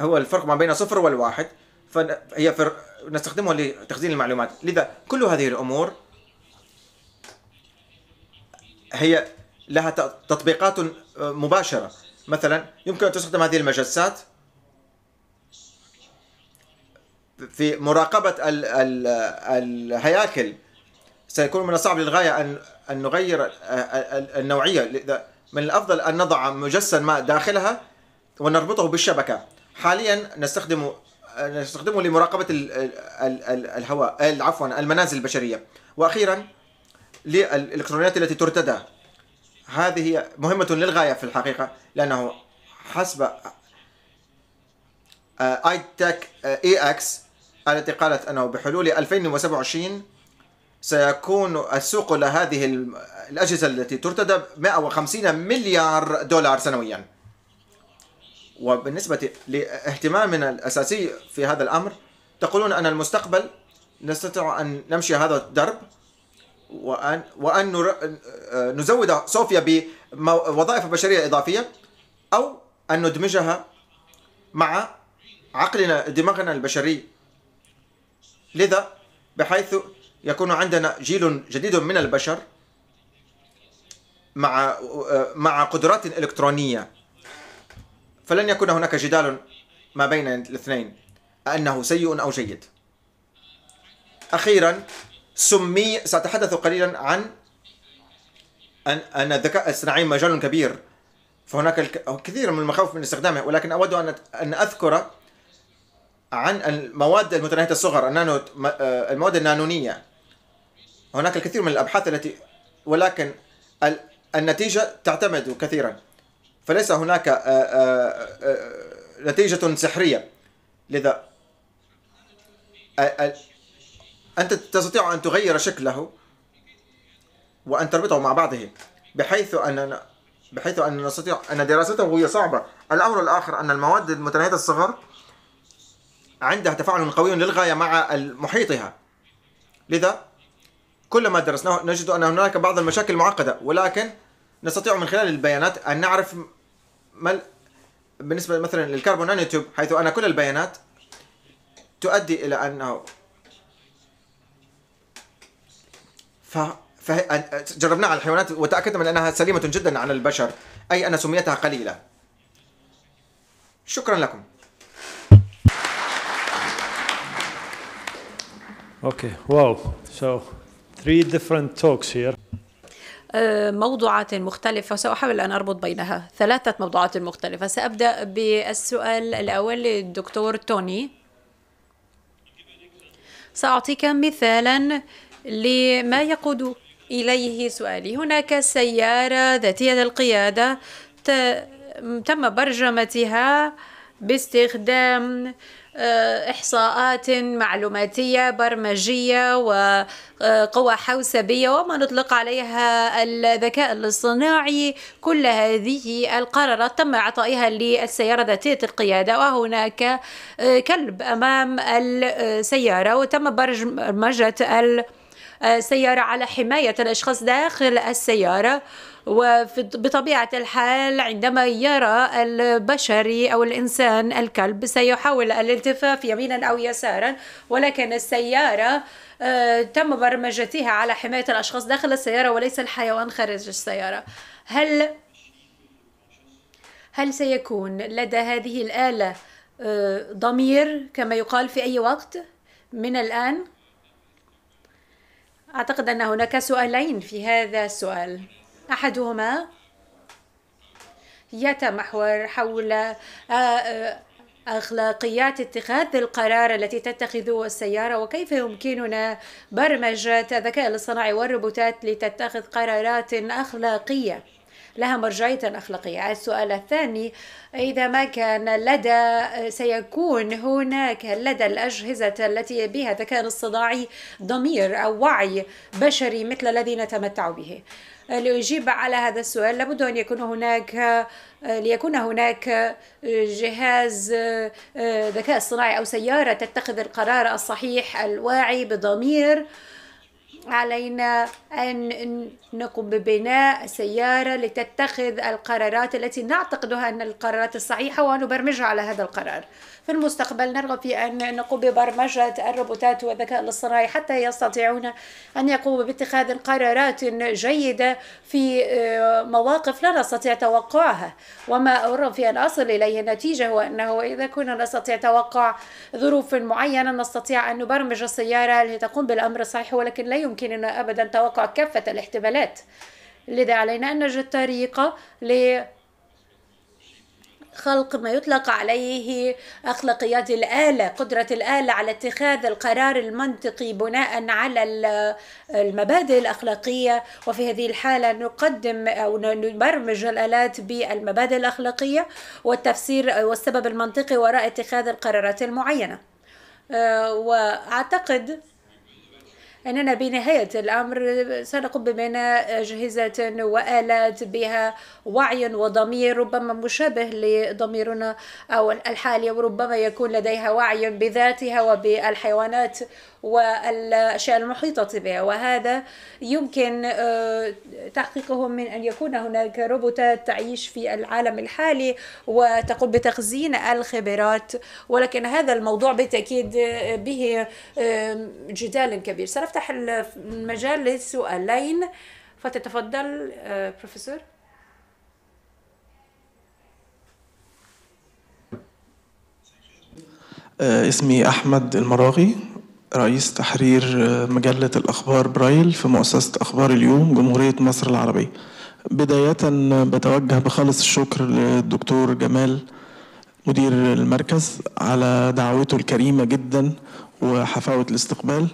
هو الفرق ما بين صفر والواحد فهي فر... نستخدمه لتخزين المعلومات لذا كل هذه الأمور هي لها تطبيقات آه، مباشرة مثلا يمكن أن تستخدم هذه المجسات في مراقبة ال ال الهياكل سيكون من الصعب للغاية أن أن نغير آه، النوعية من الأفضل أن نضع مجسد ما داخلها ونربطه بالشبكة حاليا نستخدم نستخدمه لمراقبة الهواء عفوا المنازل البشرية وأخيرا للإلكترونيات التي ترتدى هذه مهمة للغاية في الحقيقة لأنه حسب اي تك اي اكس التي قالت أنه بحلول 2027 سيكون السوق لهذه الأجهزة التي ترتدى 150 مليار دولار سنوياً وبالنسبة لاهتمامنا الأساسي في هذا الأمر تقولون أن المستقبل نستطيع أن نمشي هذا الدرب وأن, وأن نزود صوفيا بوظائف بشرية إضافية أو أن ندمجها مع عقلنا دماغنا البشري لذا بحيث يكون عندنا جيل جديد من البشر مع مع قدرات الكترونيه فلن يكون هناك جدال ما بين الاثنين أنه سيء أو جيد أخيرا سمي سأتحدث قليلا عن أن الذكاء الاصطناعي مجال كبير فهناك الكثير من المخاوف من استخدامه ولكن أود أن أن أذكر عن المواد المتناهية الصغر النانو آه، المواد النانونية هناك الكثير من الأبحاث التي ولكن النتيجة تعتمد كثيرا فليس هناك آه، آه، آه، نتيجة سحرية لذا أنت تستطيع أن تغير شكله وأن تربطه مع بعضه بحيث أننا بحيث أن نستطيع أن دراسته هي صعبة الأمر الآخر أن المواد المتناهية الصغر عندها تفاعل قوي للغاية مع محيطها لذا كل ما درسناه نجد أن هناك بعض المشاكل معقدة ولكن نستطيع من خلال البيانات ان نعرف ما بالنسبه مثلا للكربون نانوتيوب حيث ان كل البيانات تؤدي الى انه ف... فجربناها على الحيوانات وتاكدنا من انها سليمه جدا عن البشر اي ان سميتها قليله شكرا لكم اوكي واو So, three different talks here. آه، موضوعات مختلفة وسأحاول أن أربط بينها ثلاثة موضوعات مختلفة سأبدأ بالسؤال الأول للدكتور توني سأعطيك مثالا لما يقود إليه سؤالي هناك سيارة ذاتية القيادة تم برجمتها باستخدام آه، إحصاءات معلوماتية برمجية وقوى آه، حوسبية وما نطلق عليها الذكاء الاصطناعي كل هذه القرارات تم إعطائها للسيارة ذاتية القيادة وهناك آه، كلب أمام السيارة وتم برمجة السيارة على حماية الأشخاص داخل السيارة وبطبيعة الحال عندما يرى البشري أو الإنسان الكلب سيحاول الالتفاف يمينا أو يسارا ولكن السيارة آه، تم برمجتها على حماية الأشخاص داخل السيارة وليس الحيوان خارج السيارة هل هل سيكون لدى هذه الآلة آه، ضمير كما يقال في أي وقت من الآن؟ أعتقد أن هناك سؤالين في هذا السؤال أحدهما يتمحور حول آه، آه، أخلاقيات اتخاذ القرار التي تتخذه السيارة وكيف يمكننا برمجة الذكاء الاصطناعي والروبوتات لتتخذ قرارات أخلاقية لها مرجعية أخلاقية السؤال الثاني إذا ما كان لدى سيكون هناك لدى الأجهزة التي بها ذكاء الاصطناعي ضمير أو وعي بشري مثل الذي نتمتع به لأجيب على هذا السؤال لابد أن يكون هناك آه، ليكون هناك آه، جهاز آه، ذكاء اصطناعي أو سيارة تتخذ القرار الصحيح الواعي بضمير علينا أن نقوم ببناء سيارة لتتخذ القرارات التي نعتقدها أن القرارات الصحيحة ونبرمجها على هذا القرار في المستقبل نرغب في أن نقوم ببرمجة الروبوتات والذكاء الاصطناعي حتى يستطيعون أن يقوموا باتخاذ قرارات جيدة في آه، مواقف لا نستطيع توقعها وما أرغب في أن أصل إليه النتيجة هو أنه إذا كنا نستطيع توقع ظروف معينة نستطيع أن نبرمج السيارة لتقوم بالأمر الصحيح ولكن لا يمكننا أبدا توقع كافة الاحتمالات لذا علينا أن نجد طريقة ل خلق ما يطلق عليه أخلاقيات الآلة قدرة الآلة على اتخاذ القرار المنطقي بناء على المبادئ الأخلاقية وفي هذه الحالة نقدم أو نبرمج الآلات بالمبادئ الأخلاقية والتفسير والسبب المنطقي وراء اتخاذ القرارات المعينة أه، وأعتقد أننا بنهاية الأمر سنقوم ببناء أجهزة وآلات بها وعي وضمير ربما مشابه لضميرنا أو الحالي وربما يكون لديها وعي بذاتها وبالحيوانات والأشياء المحيطة بها وهذا يمكن آه، تحقيقه من أن يكون هناك روبوتات تعيش في العالم الحالي وتقوم بتخزين الخبرات ولكن هذا الموضوع بالتأكيد آه، به آه، جدال كبير سنفتح المجال للسؤالين فتتفضل بروفيسور اسمي أحمد المراغي رئيس تحرير مجلة الأخبار برايل في مؤسسة أخبار اليوم جمهورية مصر العربية بداية بتوجه بخالص الشكر للدكتور جمال مدير المركز على دعوته الكريمة جدا وحفاوة الاستقبال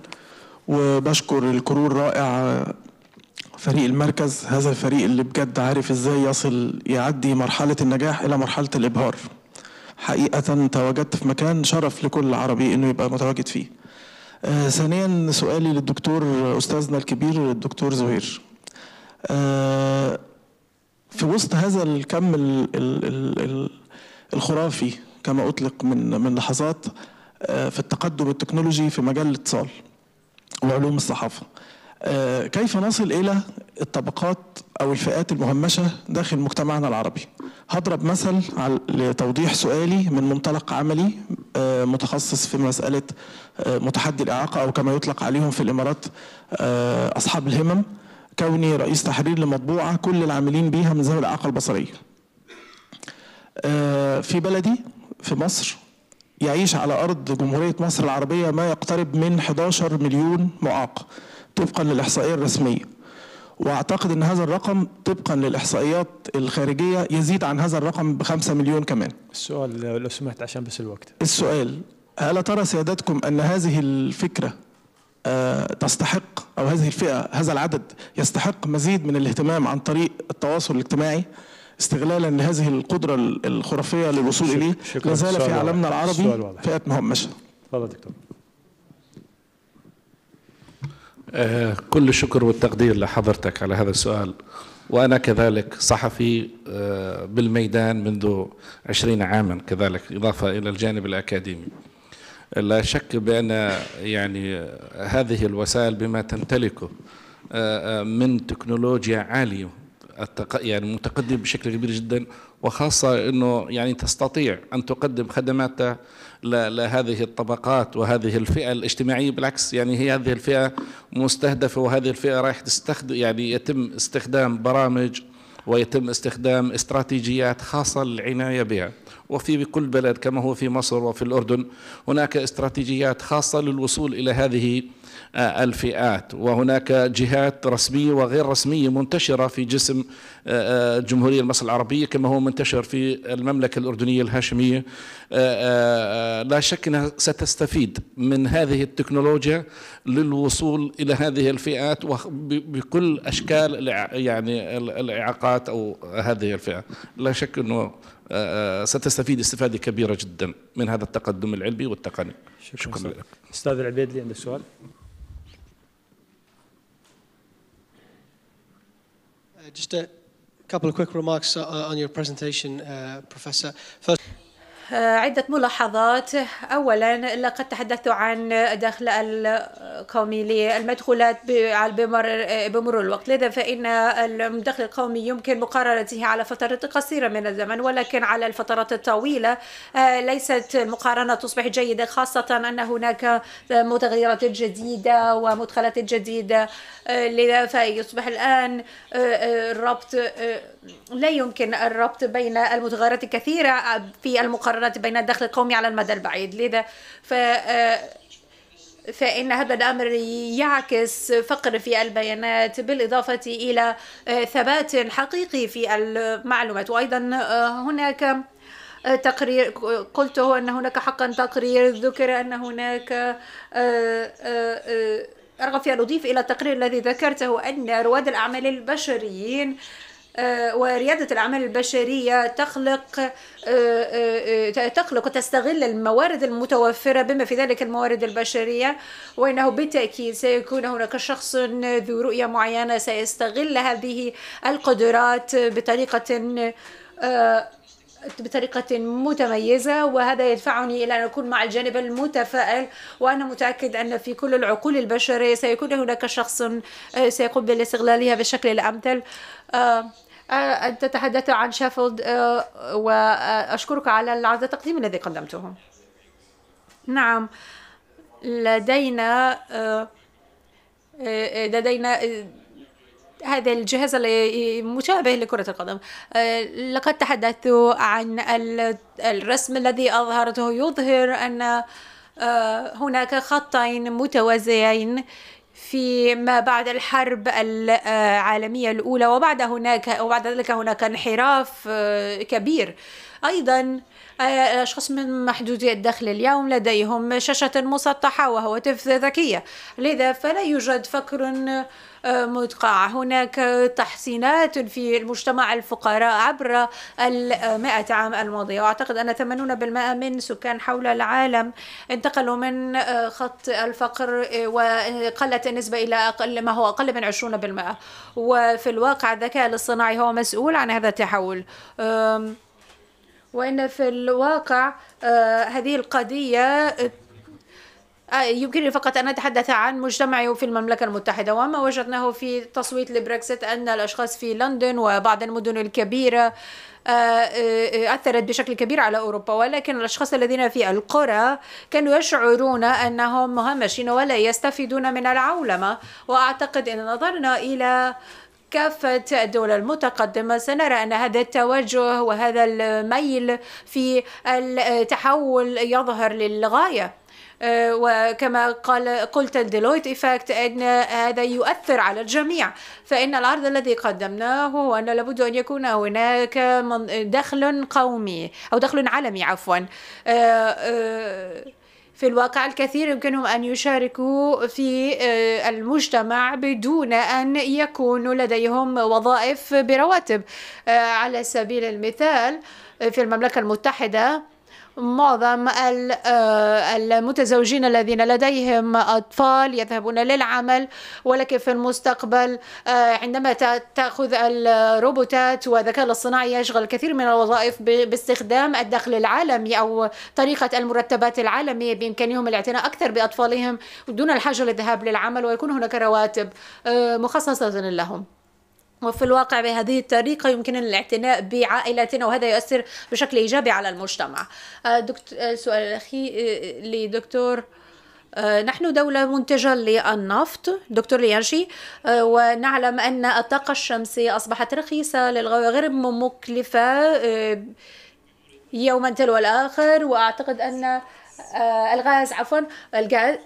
وبشكر الكرو الرائع فريق المركز هذا الفريق اللي بجد عارف ازاي يصل يعدي مرحلة النجاح إلى مرحلة الإبهار حقيقة تواجدت في مكان شرف لكل عربي إنه يبقى متواجد فيه آه، ثانيا سؤالي للدكتور أستاذنا الكبير الدكتور زهير آه، في وسط هذا الكم الخرافي كما أطلق من من لحظات آه، في التقدم التكنولوجي في مجال الاتصال وعلوم الصحافة آه، كيف نصل إلى الطبقات أو الفئات المهمشة داخل مجتمعنا العربي هضرب مثل لتوضيح سؤالي من منطلق عملي آه، متخصص في مسألة آه، متحدي الإعاقة أو كما يطلق عليهم في الإمارات أصحاب الهمم كوني رئيس تحرير لمطبوعة كل العاملين بيها من ذوي الإعاقة البصرية في بلدي في مصر يعيش على أرض جمهورية مصر العربية ما يقترب من 11 مليون معاق طبقا للإحصائية الرسمية وأعتقد أن هذا الرقم طبقا للإحصائيات الخارجية يزيد عن هذا الرقم بخمسة مليون كمان السؤال لو سمحت عشان بس الوقت السؤال هل ترى سيادتكم أن هذه الفكرة آه، تستحق أو هذه الفئة هذا العدد يستحق مزيد من الاهتمام عن طريق التواصل الاجتماعي استغلالا لهذه القدرة الخرافية للوصول إليه لازال في عالمنا العربي فئة مهمشة تفضل دكتور آه، كل الشكر والتقدير لحضرتك على هذا السؤال وأنا كذلك صحفي آه، بالميدان منذ عشرين عاما كذلك إضافة إلى الجانب الأكاديمي لا شك بأن يعني هذه الوسائل بما تمتلكه آه، من تكنولوجيا عالية يعني متقدم بشكل كبير جدا وخاصة أنه يعني تستطيع أن تقدم خدماتها لهذه الطبقات وهذه الفئة الاجتماعية بالعكس يعني هي هذه الفئة مستهدفة وهذه الفئة رايح تستخدم يعني يتم استخدام برامج ويتم استخدام استراتيجيات خاصة للعناية بها وفي كل بلد كما هو في مصر وفي الأردن هناك استراتيجيات خاصة للوصول إلى هذه الفئات وهناك جهات رسمية وغير رسمية منتشرة في جسم آه، آه، جمهورية مصر العربية كما هو منتشر في المملكة الأردنية الهاشمية آه، لا شك أنها ستستفيد من هذه التكنولوجيا للوصول إلى هذه الفئات بكل أشكال يعني الإعاقات أو هذه الفئة لا شك أنه ستستفيد استفادة كبيرة جدا من هذا التقدم العلمي والتقني شكرا, شكرا لك أستاذ العبيد لي عندك سؤال Uh, just a couple of quick remarks uh, on your presentation, uh, Professor. First. آه، عدة ملاحظات أولا لقد تحدثت عن دخل القومي للمدخولات بمر, بمرور الوقت لذا فإن الدخل القومي يمكن مقارنته على فترة قصيرة من الزمن ولكن على الفترات الطويلة آه، ليست المقارنة تصبح جيدة خاصة أن هناك متغيرات جديدة ومدخلات جديدة آه، لذا فيصبح الآن الربط لا يمكن الربط بين المتغيرات الكثيرة في المقارنة مقارنه بين الدخل القومي على المدى البعيد لذا ف آه، فإن هذا الأمر يعكس فقر في البيانات بالإضافة إلى آه، ثبات حقيقي في المعلومات وأيضا آه، هناك تقرير قلته أن هناك حقا تقرير ذكر أن هناك أرغب في أن أضيف إلى التقرير الذي ذكرته أن رواد الأعمال البشريين آه، وريادة الأعمال البشرية تخلق آه، آه، تخلق وتستغل الموارد المتوفرة بما في ذلك الموارد البشرية وإنه بالتأكيد سيكون هناك شخص ذو رؤية معينة سيستغل هذه القدرات بطريقة بطريقة متميزة وهذا يدفعني إلى أن أكون مع الجانب المتفائل وأنا متأكد أن في كل العقول البشرية سيكون هناك شخص سيقوم باستغلالها بالشكل الأمثل أه، أنت تتحدث عن شافلد أه، وأشكرك على العرض التقديم الذي قدمته نعم لدينا أه، لدينا هذا الجهاز المشابه لكرة القدم لقد تحدثت عن الرسم الذي أظهرته يظهر أن هناك خطين متوازيين في ما بعد الحرب آه، العالمية الأولى وبعد هناك وبعد ذلك هناك انحراف آه، كبير أيضا آه، أشخاص من محدودي الدخل اليوم لديهم شاشة مسطحة وهواتف ذكية لذا فلا يوجد فكر مدقع هناك تحسينات في المجتمع الفقراء عبر المائة عام الماضية وأعتقد أن 80% من سكان حول العالم انتقلوا من آه، خط الفقر آه، وقلت النسبة إلى أقل ما هو أقل من 20% وفي الواقع الذكاء الاصطناعي هو مسؤول عن هذا التحول وإن في الواقع آه، هذه القضية آه، يمكنني فقط أن أتحدث عن مجتمعي في المملكة المتحدة وما وجدناه في تصويت لبريكسيت أن الأشخاص في لندن وبعض المدن الكبيرة آه، آه، أثرت بشكل كبير على أوروبا ولكن الأشخاص الذين في القرى كانوا يشعرون أنهم مهمشين ولا يستفيدون من العولمة وأعتقد إن نظرنا إلى كافة الدول المتقدمة سنرى أن هذا التوجه وهذا الميل في التحول يظهر للغاية آه، وكما قال قلت الديلويت إفاكت أن هذا يؤثر على الجميع فإن العرض الذي قدمناه هو أن لابد أن يكون هناك دخل قومي أو دخل عالمي عفوا آه، آه، في الواقع الكثير يمكنهم أن يشاركوا في المجتمع بدون أن يكون لديهم وظائف برواتب على سبيل المثال في المملكة المتحدة معظم آه، المتزوجين الذين لديهم أطفال يذهبون للعمل ولكن في المستقبل آه، عندما تأخذ الروبوتات والذكاء الاصطناعي يشغل كثير من الوظائف باستخدام الدخل العالمي أو طريقة المرتبات العالمية بإمكانهم الاعتناء أكثر بأطفالهم دون الحاجة للذهاب للعمل ويكون هناك رواتب آه، مخصصة لهم وفي الواقع بهذه الطريقة يمكن الاعتناء بعائلتنا وهذا يؤثر بشكل إيجابي على المجتمع آه، دكتور آه، سؤال الأخير آه، لدكتور نحن دولة منتجة للنفط دكتور ليانشي ونعلم أن الطاقة الشمسية أصبحت رخيصة للغاية غير مكلفة يوما تلو الآخر وأعتقد أن الغاز عفوا الغاز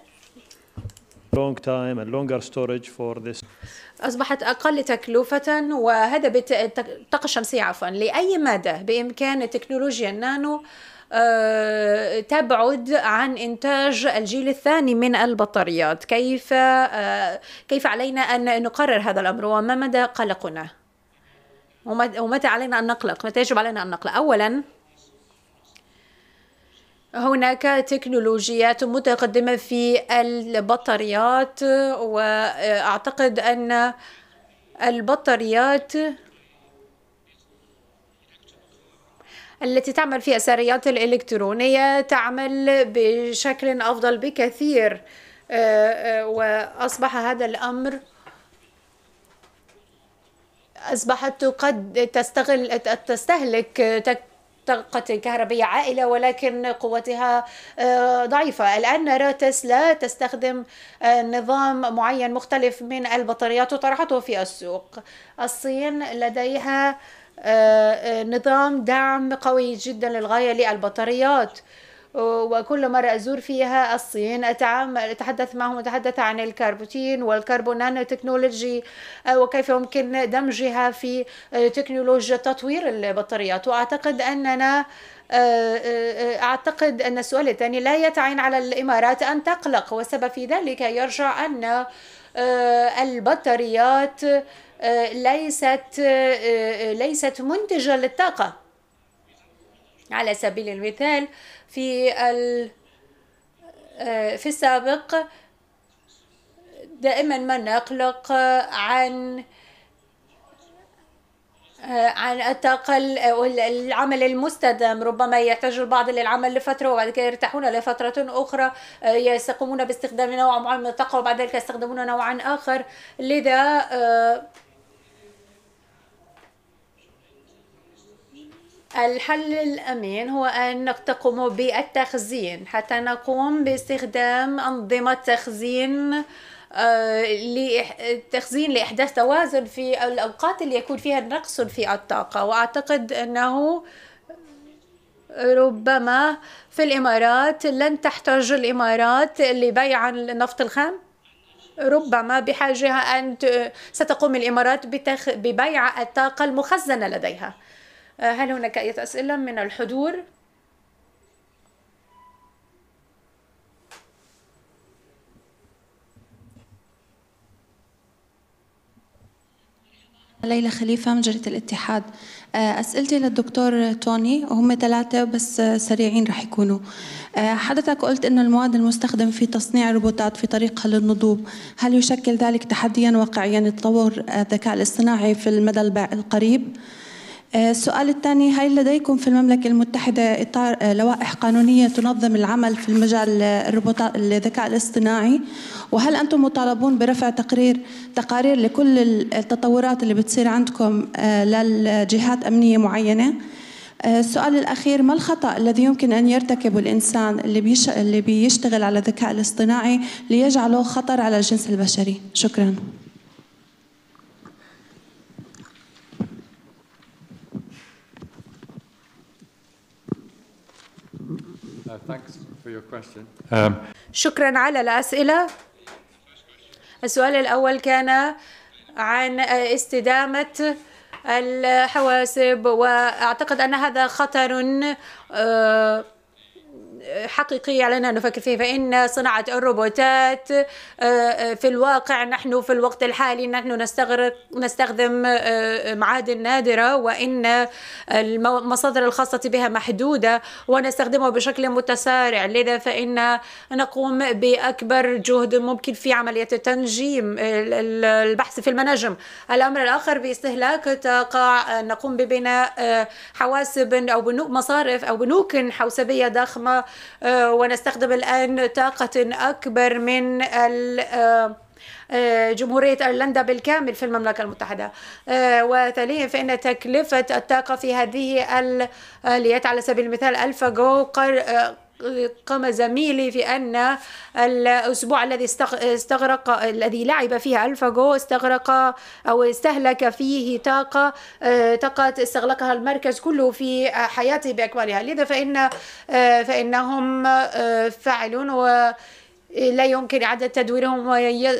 long time and longer storage for this أصبحت أقل تكلفة وهذا بالطاقة الشمسية عفوا لأي مدى بإمكان تكنولوجيا النانو آه، تبعد عن إنتاج الجيل الثاني من البطاريات كيف آه، كيف علينا أن نقرر هذا الأمر وما مدى قلقنا ومتى علينا أن نقلق متى يجب علينا أن نقلق أولا هناك تكنولوجيات متقدمة في البطاريات وأعتقد أن البطاريات التي تعمل في السيارات الإلكترونية تعمل بشكل أفضل بكثير آه، آه، وأصبح هذا الأمر أصبحت قد تستغل تستهلك طاقة كهربية عائلة ولكن قوتها آه، ضعيفة الآن نرى تسلا تستخدم آه، نظام معين مختلف من البطاريات وطرحته في السوق الصين لديها آه، نظام دعم قوي جدا للغاية للبطاريات وكل مرة أزور فيها الصين أتعامل أتحدث معهم أتحدث عن الكربوتين والكربونانو تكنولوجي آه، وكيف يمكن دمجها في آه، تكنولوجيا تطوير البطاريات وأعتقد أننا آه، أعتقد أن السؤال الثاني لا يتعين على الإمارات أن تقلق والسبب في ذلك يرجع أن البطاريات ليست ليست منتجة للطاقة على سبيل المثال في ال آه، في السابق دائما ما نقلق عن آه، عن التقل العمل المستدام ربما يحتاج البعض للعمل لفترة وبعد كده يرتاحون لفترة أخرى آه، يستقومون باستخدام نوع معين من الطاقة وبعد ذلك يستخدمون نوعا آخر لذا الحل الأمين هو أنك تقوم بالتخزين حتى نقوم باستخدام أنظمة تخزين آه، لتخزين لإحداث توازن في الأوقات اللي يكون فيها نقص في الطاقة وأعتقد أنه ربما في الإمارات لن تحتاج الإمارات لبيع النفط الخام ربما بحاجة أن ستقوم الإمارات ببيع الطاقة المخزنة لديها آه، هل هناك أي أسئلة من الحضور؟ ليلى خليفة من جريدة الاتحاد آه، أسئلتي للدكتور توني وهم ثلاثة بس سريعين رح يكونوا آه، حضرتك قلت أن المواد المستخدم في تصنيع الروبوتات في طريقها للنضوب هل يشكل ذلك تحديا واقعيا لتطور الذكاء الاصطناعي في المدى القريب؟ آه، السؤال الثاني هل لديكم في المملكة المتحدة إطار آه، لوائح قانونية تنظم العمل في المجال آه، الروبوتات الذكاء الاصطناعي وهل أنتم مطالبون برفع تقرير تقارير لكل التطورات اللي بتصير عندكم للجهات أمنية معينة؟ السؤال الأخير ما الخطأ الذي يمكن أن يرتكبه الإنسان اللي, بيش... اللي بيشتغل على الذكاء الاصطناعي ليجعله خطر على الجنس البشري؟ شكراً. Thanks for your question. Um, شكرا على الأسئلة السؤال الأول كان عن استدامة الحواسب وأعتقد أن هذا خطر آه، حقيقية علينا أن نفكر فيه فإن صناعة الروبوتات آه، آه، في الواقع نحن في الوقت الحالي نحن نستغرق نستخدم آه، معادن نادرة وإن المصادر الخاصة بها محدودة ونستخدمها بشكل متسارع لذا فإن نقوم بأكبر جهد ممكن في عملية تنجيم البحث في المناجم الأمر الآخر باستهلاك طاقة نقوم ببناء حواسب أو بنوك مصارف أو بنوك حوسبية ضخمة آه، ونستخدم الآن طاقة أكبر من آه، آه، جمهورية أيرلندا بالكامل في المملكة المتحدة وثانيا فإن تكلفة الطاقة في هذه الآليات على سبيل المثال ألفا جو قام زميلي في أن الأسبوع الذي استغرق الذي لعب فيه جو استغرق أو استهلك فيه طاقة آه، طاقة استغلقها المركز كله في حياته بأكملها لذا فإن آه، فإنهم آه، فاعلون و لا يمكن إعادة تدويرهم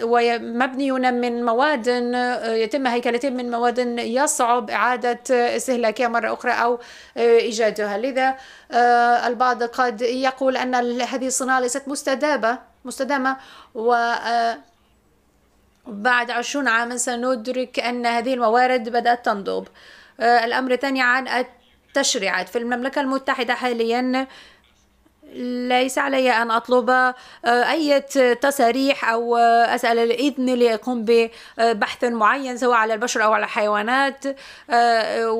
ومبني من مواد آه، يتم هيكلتهم من مواد يصعب إعادة استهلاكها مرة أخرى أو آه، إيجادها لذا آه، البعض قد يقول أن هذه الصناعة ليست مستدامة مستدامة و بعد عشرون عاما سندرك أن هذه الموارد بدأت تنضب الأمر الثاني عن التشريعات في المملكة المتحدة حاليا ليس علي أن أطلب آه، أي تصاريح أو آه، أسأل الإذن لأقوم ببحث معين سواء على البشر أو على الحيوانات آه،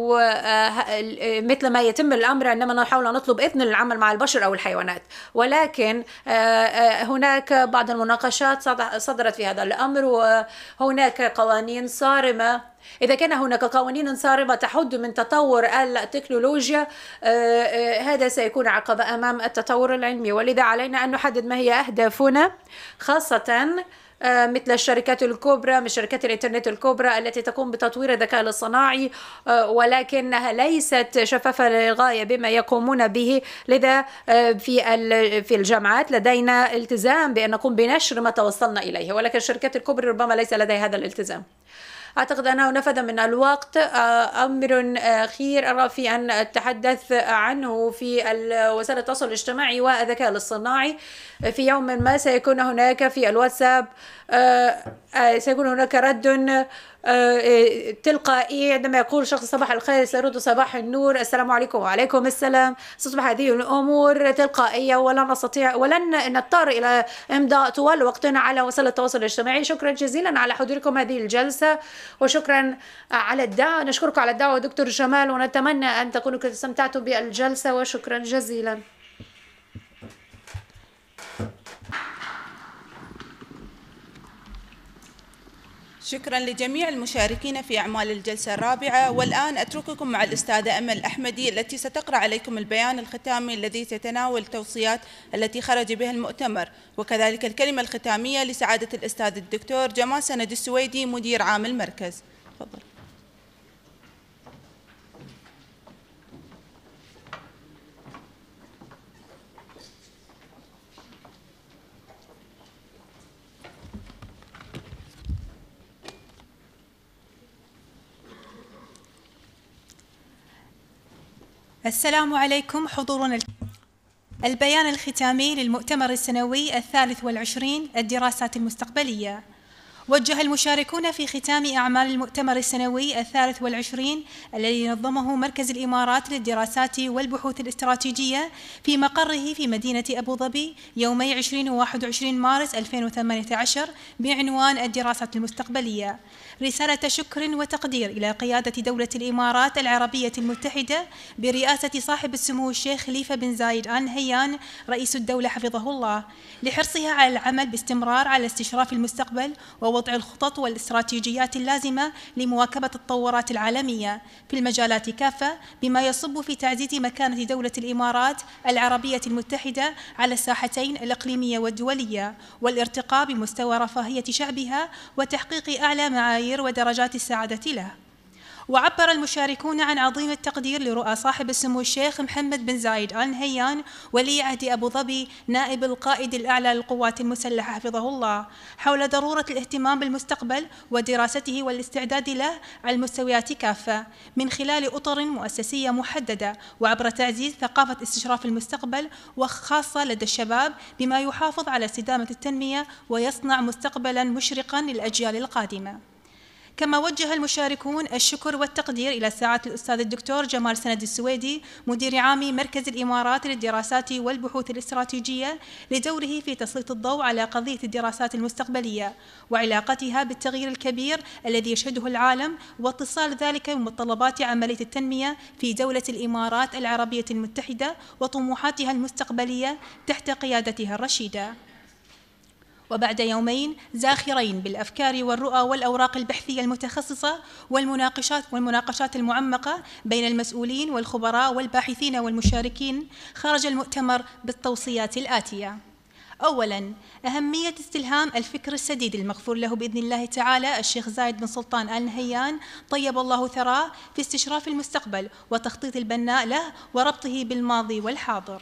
مثل ما يتم الأمر عندما نحاول أن نطلب إذن للعمل مع البشر أو الحيوانات ولكن هناك بعض المناقشات صدرت في هذا الأمر وهناك قوانين صارمة إذا كان هناك قوانين صارمة تحد من تطور التكنولوجيا آه، آه، هذا سيكون عقبة أمام التطور العلمي ولذا علينا أن نحدد ما هي أهدافنا خاصة آه، مثل الشركات الكبرى من شركات الانترنت الكبرى التي تقوم بتطوير الذكاء الاصطناعي ولكنها ليست شفافه للغايه بما يقومون به لذا في في الجامعات لدينا التزام بان نقوم بنشر ما توصلنا اليه ولكن الشركات الكبرى ربما ليس لديها هذا الالتزام أعتقد أنه نفذ من الوقت آه، أمر أخير آه، أرى في أن أتحدث عنه في وسائل التواصل الاجتماعي والذكاء الاصطناعي في يوم ما سيكون هناك في الواتساب آه، سيكون هناك رد آه، آه، تلقائي عندما يقول شخص صباح الخير سيرد صباح النور السلام عليكم وعليكم السلام ستصبح هذه الامور تلقائيه ولن نستطيع ولن نضطر الى امضاء طوال وقتنا على وسائل التواصل الاجتماعي شكرا جزيلا على حضوركم هذه الجلسه وشكرا على الدعوه نشكركم على الدعوه دكتور جمال ونتمنى ان تكونوا استمتعتم بالجلسه وشكرا جزيلا شكرا لجميع المشاركين في أعمال الجلسة الرابعة والآن أترككم مع الأستاذة أمل أحمدي التي ستقرأ عليكم البيان الختامي الذي تتناول توصيات التي خرج بها المؤتمر وكذلك الكلمة الختامية لسعادة الأستاذ الدكتور جمال سند السويدي مدير عام المركز تفضل السلام عليكم حضورنا البيان الختامي للمؤتمر السنوي الثالث والعشرين الدراسات المستقبلية وجه المشاركون في ختام أعمال المؤتمر السنوي الثالث والعشرين الذي نظمه مركز الإمارات للدراسات والبحوث الاستراتيجية في مقره في مدينة أبو ظبي يومي 20 و 21 مارس 2018 بعنوان الدراسات المستقبلية رسالة شكر وتقدير إلى قيادة دولة الإمارات العربية المتحدة برئاسة صاحب السمو الشيخ خليفة بن زايد آل نهيان رئيس الدولة حفظه الله لحرصها على العمل باستمرار على استشراف المستقبل ووضع الخطط والاستراتيجيات اللازمة لمواكبة التطورات العالمية في المجالات كافة بما يصب في تعزيز مكانة دولة الإمارات العربية المتحدة على الساحتين الإقليمية والدولية والارتقاء بمستوى رفاهية شعبها وتحقيق أعلى معايير التقدير ودرجات السعادة له وعبر المشاركون عن عظيم التقدير لرؤى صاحب السمو الشيخ محمد بن زايد آل نهيان ولي عهد أبو ظبي نائب القائد الأعلى للقوات المسلحة حفظه الله حول ضرورة الاهتمام بالمستقبل ودراسته والاستعداد له على المستويات كافة من خلال أطر مؤسسية محددة وعبر تعزيز ثقافة استشراف المستقبل وخاصة لدى الشباب بما يحافظ على استدامة التنمية ويصنع مستقبلا مشرقا للأجيال القادمة كما وجه المشاركون الشكر والتقدير إلى ساعة الأستاذ الدكتور جمال سند السويدي مدير عام مركز الإمارات للدراسات والبحوث الاستراتيجية لدوره في تسليط الضوء على قضية الدراسات المستقبلية وعلاقتها بالتغيير الكبير الذي يشهده العالم واتصال ذلك بمتطلبات عملية التنمية في دولة الإمارات العربية المتحدة وطموحاتها المستقبلية تحت قيادتها الرشيدة وبعد يومين زاخرين بالأفكار والرؤى والأوراق البحثية المتخصصة والمناقشات والمناقشات المعمقة بين المسؤولين والخبراء والباحثين والمشاركين خرج المؤتمر بالتوصيات الآتية أولا أهمية استلهام الفكر السديد المغفور له بإذن الله تعالى الشيخ زايد بن سلطان آل نهيان طيب الله ثراه في استشراف المستقبل وتخطيط البناء له وربطه بالماضي والحاضر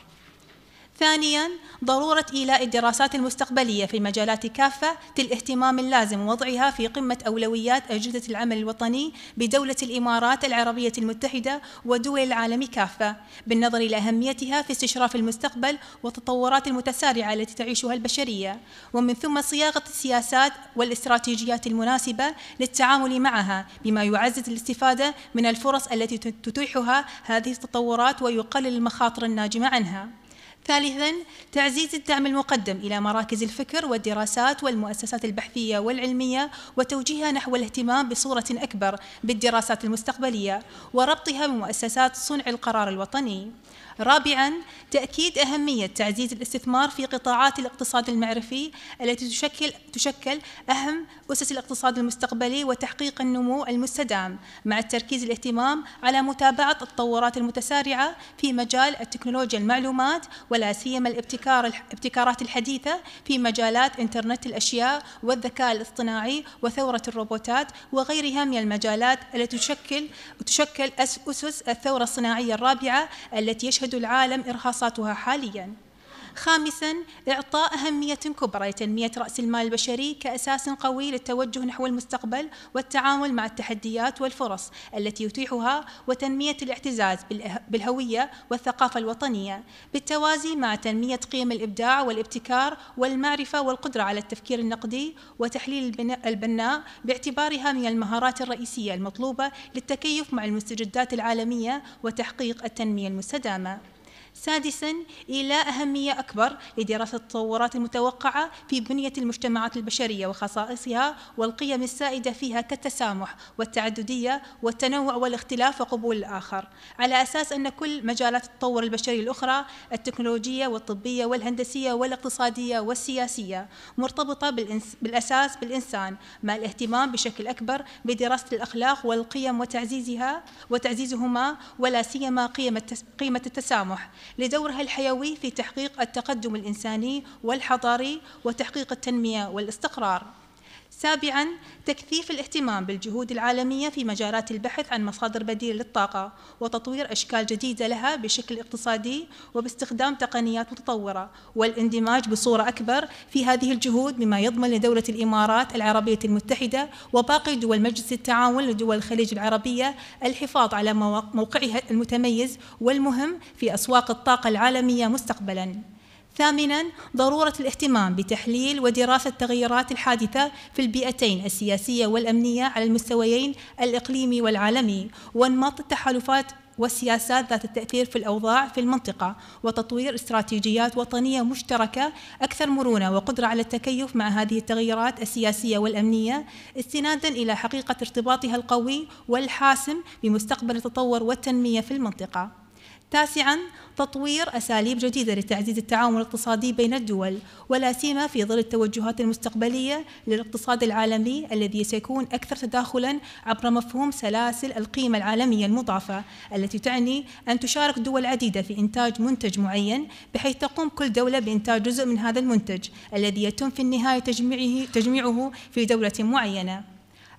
ثانيا ضرورة إيلاء الدراسات المستقبلية في المجالات كافة الاهتمام اللازم ووضعها في قمة أولويات أجهزة العمل الوطني بدولة الإمارات العربية المتحدة ودول العالم كافة بالنظر إلى أهميتها في استشراف المستقبل والتطورات المتسارعة التي تعيشها البشرية ومن ثم صياغة السياسات والاستراتيجيات المناسبة للتعامل معها بما يعزز الاستفادة من الفرص التي تتيحها هذه التطورات ويقلل المخاطر الناجمة عنها ثالثا تعزيز الدعم المقدم إلى مراكز الفكر والدراسات والمؤسسات البحثية والعلمية وتوجيهها نحو الاهتمام بصورة أكبر بالدراسات المستقبلية وربطها بمؤسسات صنع القرار الوطني رابعا تأكيد أهمية تعزيز الاستثمار في قطاعات الاقتصاد المعرفي التي تشكل تشكل أهم أسس الاقتصاد المستقبلي وتحقيق النمو المستدام مع التركيز الاهتمام على متابعة التطورات المتسارعة في مجال التكنولوجيا المعلومات ولا سيما الابتكار الابتكارات الحديثة في مجالات إنترنت الأشياء والذكاء الاصطناعي وثورة الروبوتات وغيرها من المجالات التي تشكل تشكل أسس الثورة الصناعية الرابعة التي يشهد يشهد العالم إرهاصاتها حالياً خامسا إعطاء أهمية كبرى لتنمية رأس المال البشري كأساس قوي للتوجه نحو المستقبل والتعامل مع التحديات والفرص التي يتيحها وتنمية الاعتزاز بالهوية والثقافة الوطنية بالتوازي مع تنمية قيم الإبداع والابتكار والمعرفة والقدرة على التفكير النقدي وتحليل البناء باعتبارها من المهارات الرئيسية المطلوبة للتكيف مع المستجدات العالمية وتحقيق التنمية المستدامة سادسا إلى أهمية أكبر لدراسة التطورات المتوقعة في بنية المجتمعات البشرية وخصائصها والقيم السائدة فيها كالتسامح والتعددية والتنوع والاختلاف وقبول الآخر على أساس أن كل مجالات التطور البشري الأخرى التكنولوجية والطبية والهندسية والاقتصادية والسياسية مرتبطة بالإنس بالأساس بالإنسان مع الاهتمام بشكل أكبر بدراسة الأخلاق والقيم وتعزيزها وتعزيزهما ولا سيما قيمة التسامح لدورها الحيوي في تحقيق التقدم الإنساني والحضاري وتحقيق التنمية والاستقرار سابعا تكثيف الاهتمام بالجهود العالمية في مجالات البحث عن مصادر بديلة للطاقة وتطوير أشكال جديدة لها بشكل اقتصادي وباستخدام تقنيات متطورة والاندماج بصورة أكبر في هذه الجهود مما يضمن لدولة الإمارات العربية المتحدة وباقي دول مجلس التعاون لدول الخليج العربية الحفاظ على موقعها المتميز والمهم في أسواق الطاقة العالمية مستقبلاً ثامنا ضرورة الاهتمام بتحليل ودراسة التغيرات الحادثة في البيئتين السياسية والأمنية على المستويين الإقليمي والعالمي وانماط التحالفات والسياسات ذات التأثير في الأوضاع في المنطقة وتطوير استراتيجيات وطنية مشتركة أكثر مرونة وقدرة على التكيف مع هذه التغيرات السياسية والأمنية استنادا إلى حقيقة ارتباطها القوي والحاسم بمستقبل التطور والتنمية في المنطقة. تاسعا تطوير أساليب جديدة لتعزيز التعاون الاقتصادي بين الدول ولا سيما في ظل التوجهات المستقبلية للاقتصاد العالمي الذي سيكون أكثر تداخلا عبر مفهوم سلاسل القيمة العالمية المضافة التي تعني أن تشارك دول عديدة في إنتاج منتج معين بحيث تقوم كل دولة بإنتاج جزء من هذا المنتج الذي يتم في النهاية تجميعه, تجميعه في دولة معينة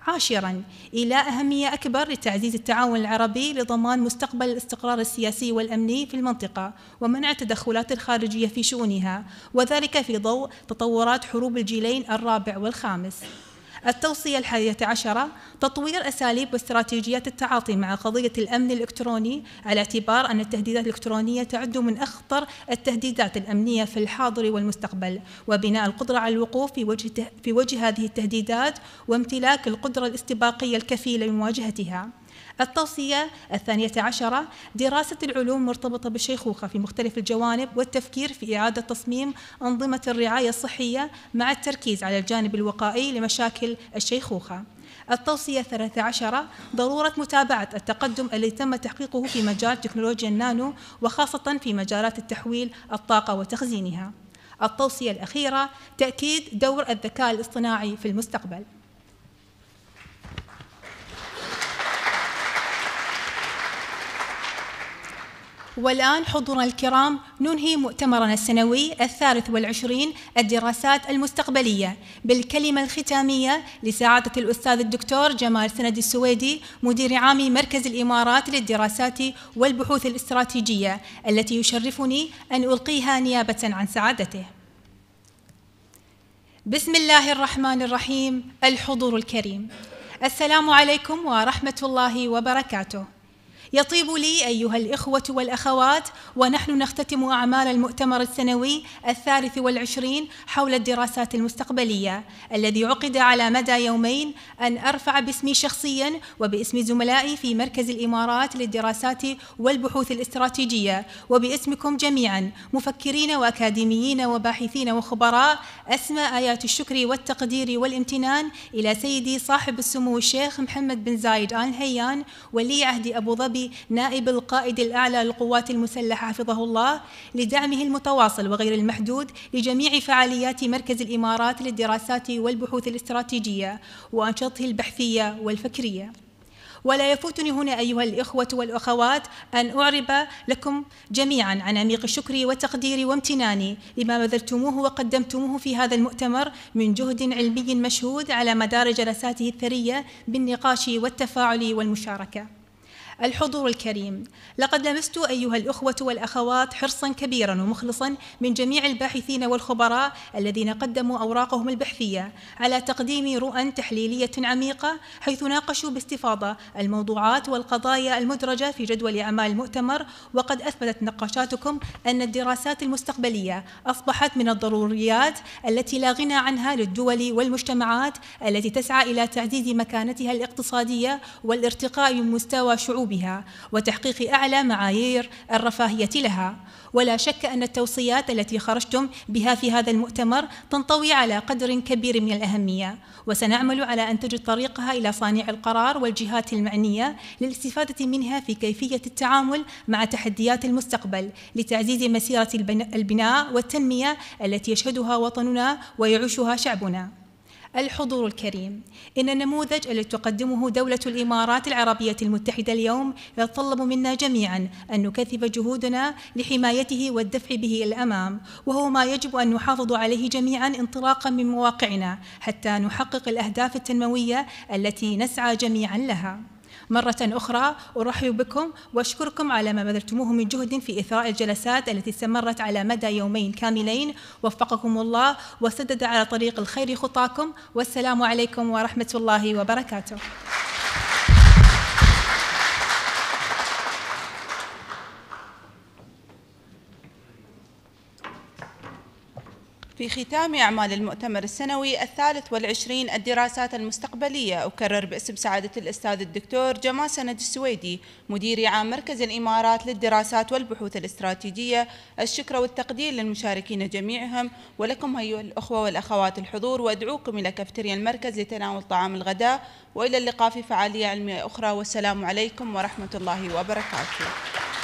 عاشرا إلى أهمية أكبر لتعزيز التعاون العربي لضمان مستقبل الاستقرار السياسي والأمني في المنطقة ومنع التدخلات الخارجية في شؤونها وذلك في ضوء تطورات حروب الجيلين الرابع والخامس التوصية الحادية عشرة تطوير أساليب واستراتيجيات التعاطي مع قضية الأمن الإلكتروني على اعتبار أن التهديدات الإلكترونية تعد من أخطر التهديدات الأمنية في الحاضر والمستقبل وبناء القدرة على الوقوف في وجه, في وجه هذه التهديدات وامتلاك القدرة الاستباقية الكفيلة لمواجهتها التوصية الثانية عشرة دراسة العلوم مرتبطة بالشيخوخة في مختلف الجوانب والتفكير في إعادة تصميم أنظمة الرعاية الصحية مع التركيز على الجانب الوقائي لمشاكل الشيخوخة التوصية الثلاثة عشرة ضرورة متابعة التقدم الذي تم تحقيقه في مجال تكنولوجيا النانو وخاصة في مجالات التحويل الطاقة وتخزينها التوصية الأخيرة تأكيد دور الذكاء الاصطناعي في المستقبل والآن حضورنا الكرام ننهي مؤتمرنا السنوي الثالث والعشرين الدراسات المستقبلية بالكلمة الختامية لسعادة الأستاذ الدكتور جمال سند السويدي مدير عام مركز الإمارات للدراسات والبحوث الاستراتيجية التي يشرفني أن ألقيها نيابة عن سعادته بسم الله الرحمن الرحيم الحضور الكريم السلام عليكم ورحمة الله وبركاته يطيب لي أيها الإخوة والأخوات ونحن نختتم أعمال المؤتمر السنوي الثالث والعشرين حول الدراسات المستقبلية الذي عقد على مدى يومين أن أرفع باسمي شخصيا وباسم زملائي في مركز الإمارات للدراسات والبحوث الاستراتيجية وباسمكم جميعا مفكرين وأكاديميين وباحثين وخبراء أسمى آيات الشكر والتقدير والامتنان إلى سيدي صاحب السمو الشيخ محمد بن زايد آل هيان ولي عهد أبو ظبي نائب القائد الأعلى للقوات المسلحة حفظه الله لدعمه المتواصل وغير المحدود لجميع فعاليات مركز الإمارات للدراسات والبحوث الاستراتيجية وأنشطته البحثية والفكرية ولا يفوتني هنا أيها الإخوة والأخوات أن أعرب لكم جميعا عن عميق شكري وتقديري وامتناني لما بذلتموه وقدمتموه في هذا المؤتمر من جهد علمي مشهود على مدار جلساته الثرية بالنقاش والتفاعل والمشاركة الحضور الكريم لقد لمست أيها الأخوة والأخوات حرصا كبيرا ومخلصا من جميع الباحثين والخبراء الذين قدموا أوراقهم البحثية على تقديم رؤى تحليلية عميقة حيث ناقشوا باستفاضة الموضوعات والقضايا المدرجة في جدول أعمال المؤتمر وقد أثبتت نقاشاتكم أن الدراسات المستقبلية أصبحت من الضروريات التي لا غنى عنها للدول والمجتمعات التي تسعى إلى تعزيز مكانتها الاقتصادية والارتقاء من مستوى شعوب بها وتحقيق أعلى معايير الرفاهية لها ولا شك أن التوصيات التي خرجتم بها في هذا المؤتمر تنطوي على قدر كبير من الأهمية وسنعمل على أن تجد طريقها إلى صانع القرار والجهات المعنية للاستفادة منها في كيفية التعامل مع تحديات المستقبل لتعزيز مسيرة البناء والتنمية التي يشهدها وطننا ويعيشها شعبنا الحضور الكريم إن النموذج الذي تقدمه دولة الإمارات العربية المتحدة اليوم يتطلب منا جميعا أن نكثف جهودنا لحمايته والدفع به الأمام وهو ما يجب أن نحافظ عليه جميعا انطلاقا من مواقعنا حتى نحقق الأهداف التنموية التي نسعى جميعا لها مرة أخرى أرحب بكم وأشكركم على ما بذلتموه من جهد في إثراء الجلسات التي استمرت على مدى يومين كاملين وفقكم الله وسدد على طريق الخير خطاكم والسلام عليكم ورحمة الله وبركاته في ختام أعمال المؤتمر السنوي الثالث والعشرين الدراسات المستقبلية أكرر باسم سعادة الأستاذ الدكتور جمال سند السويدي مدير عام مركز الإمارات للدراسات والبحوث الاستراتيجية الشكر والتقدير للمشاركين جميعهم ولكم أيها الأخوة والأخوات الحضور وأدعوكم إلى كافتيريا المركز لتناول طعام الغداء وإلى اللقاء في فعالية علمية أخرى والسلام عليكم ورحمة الله وبركاته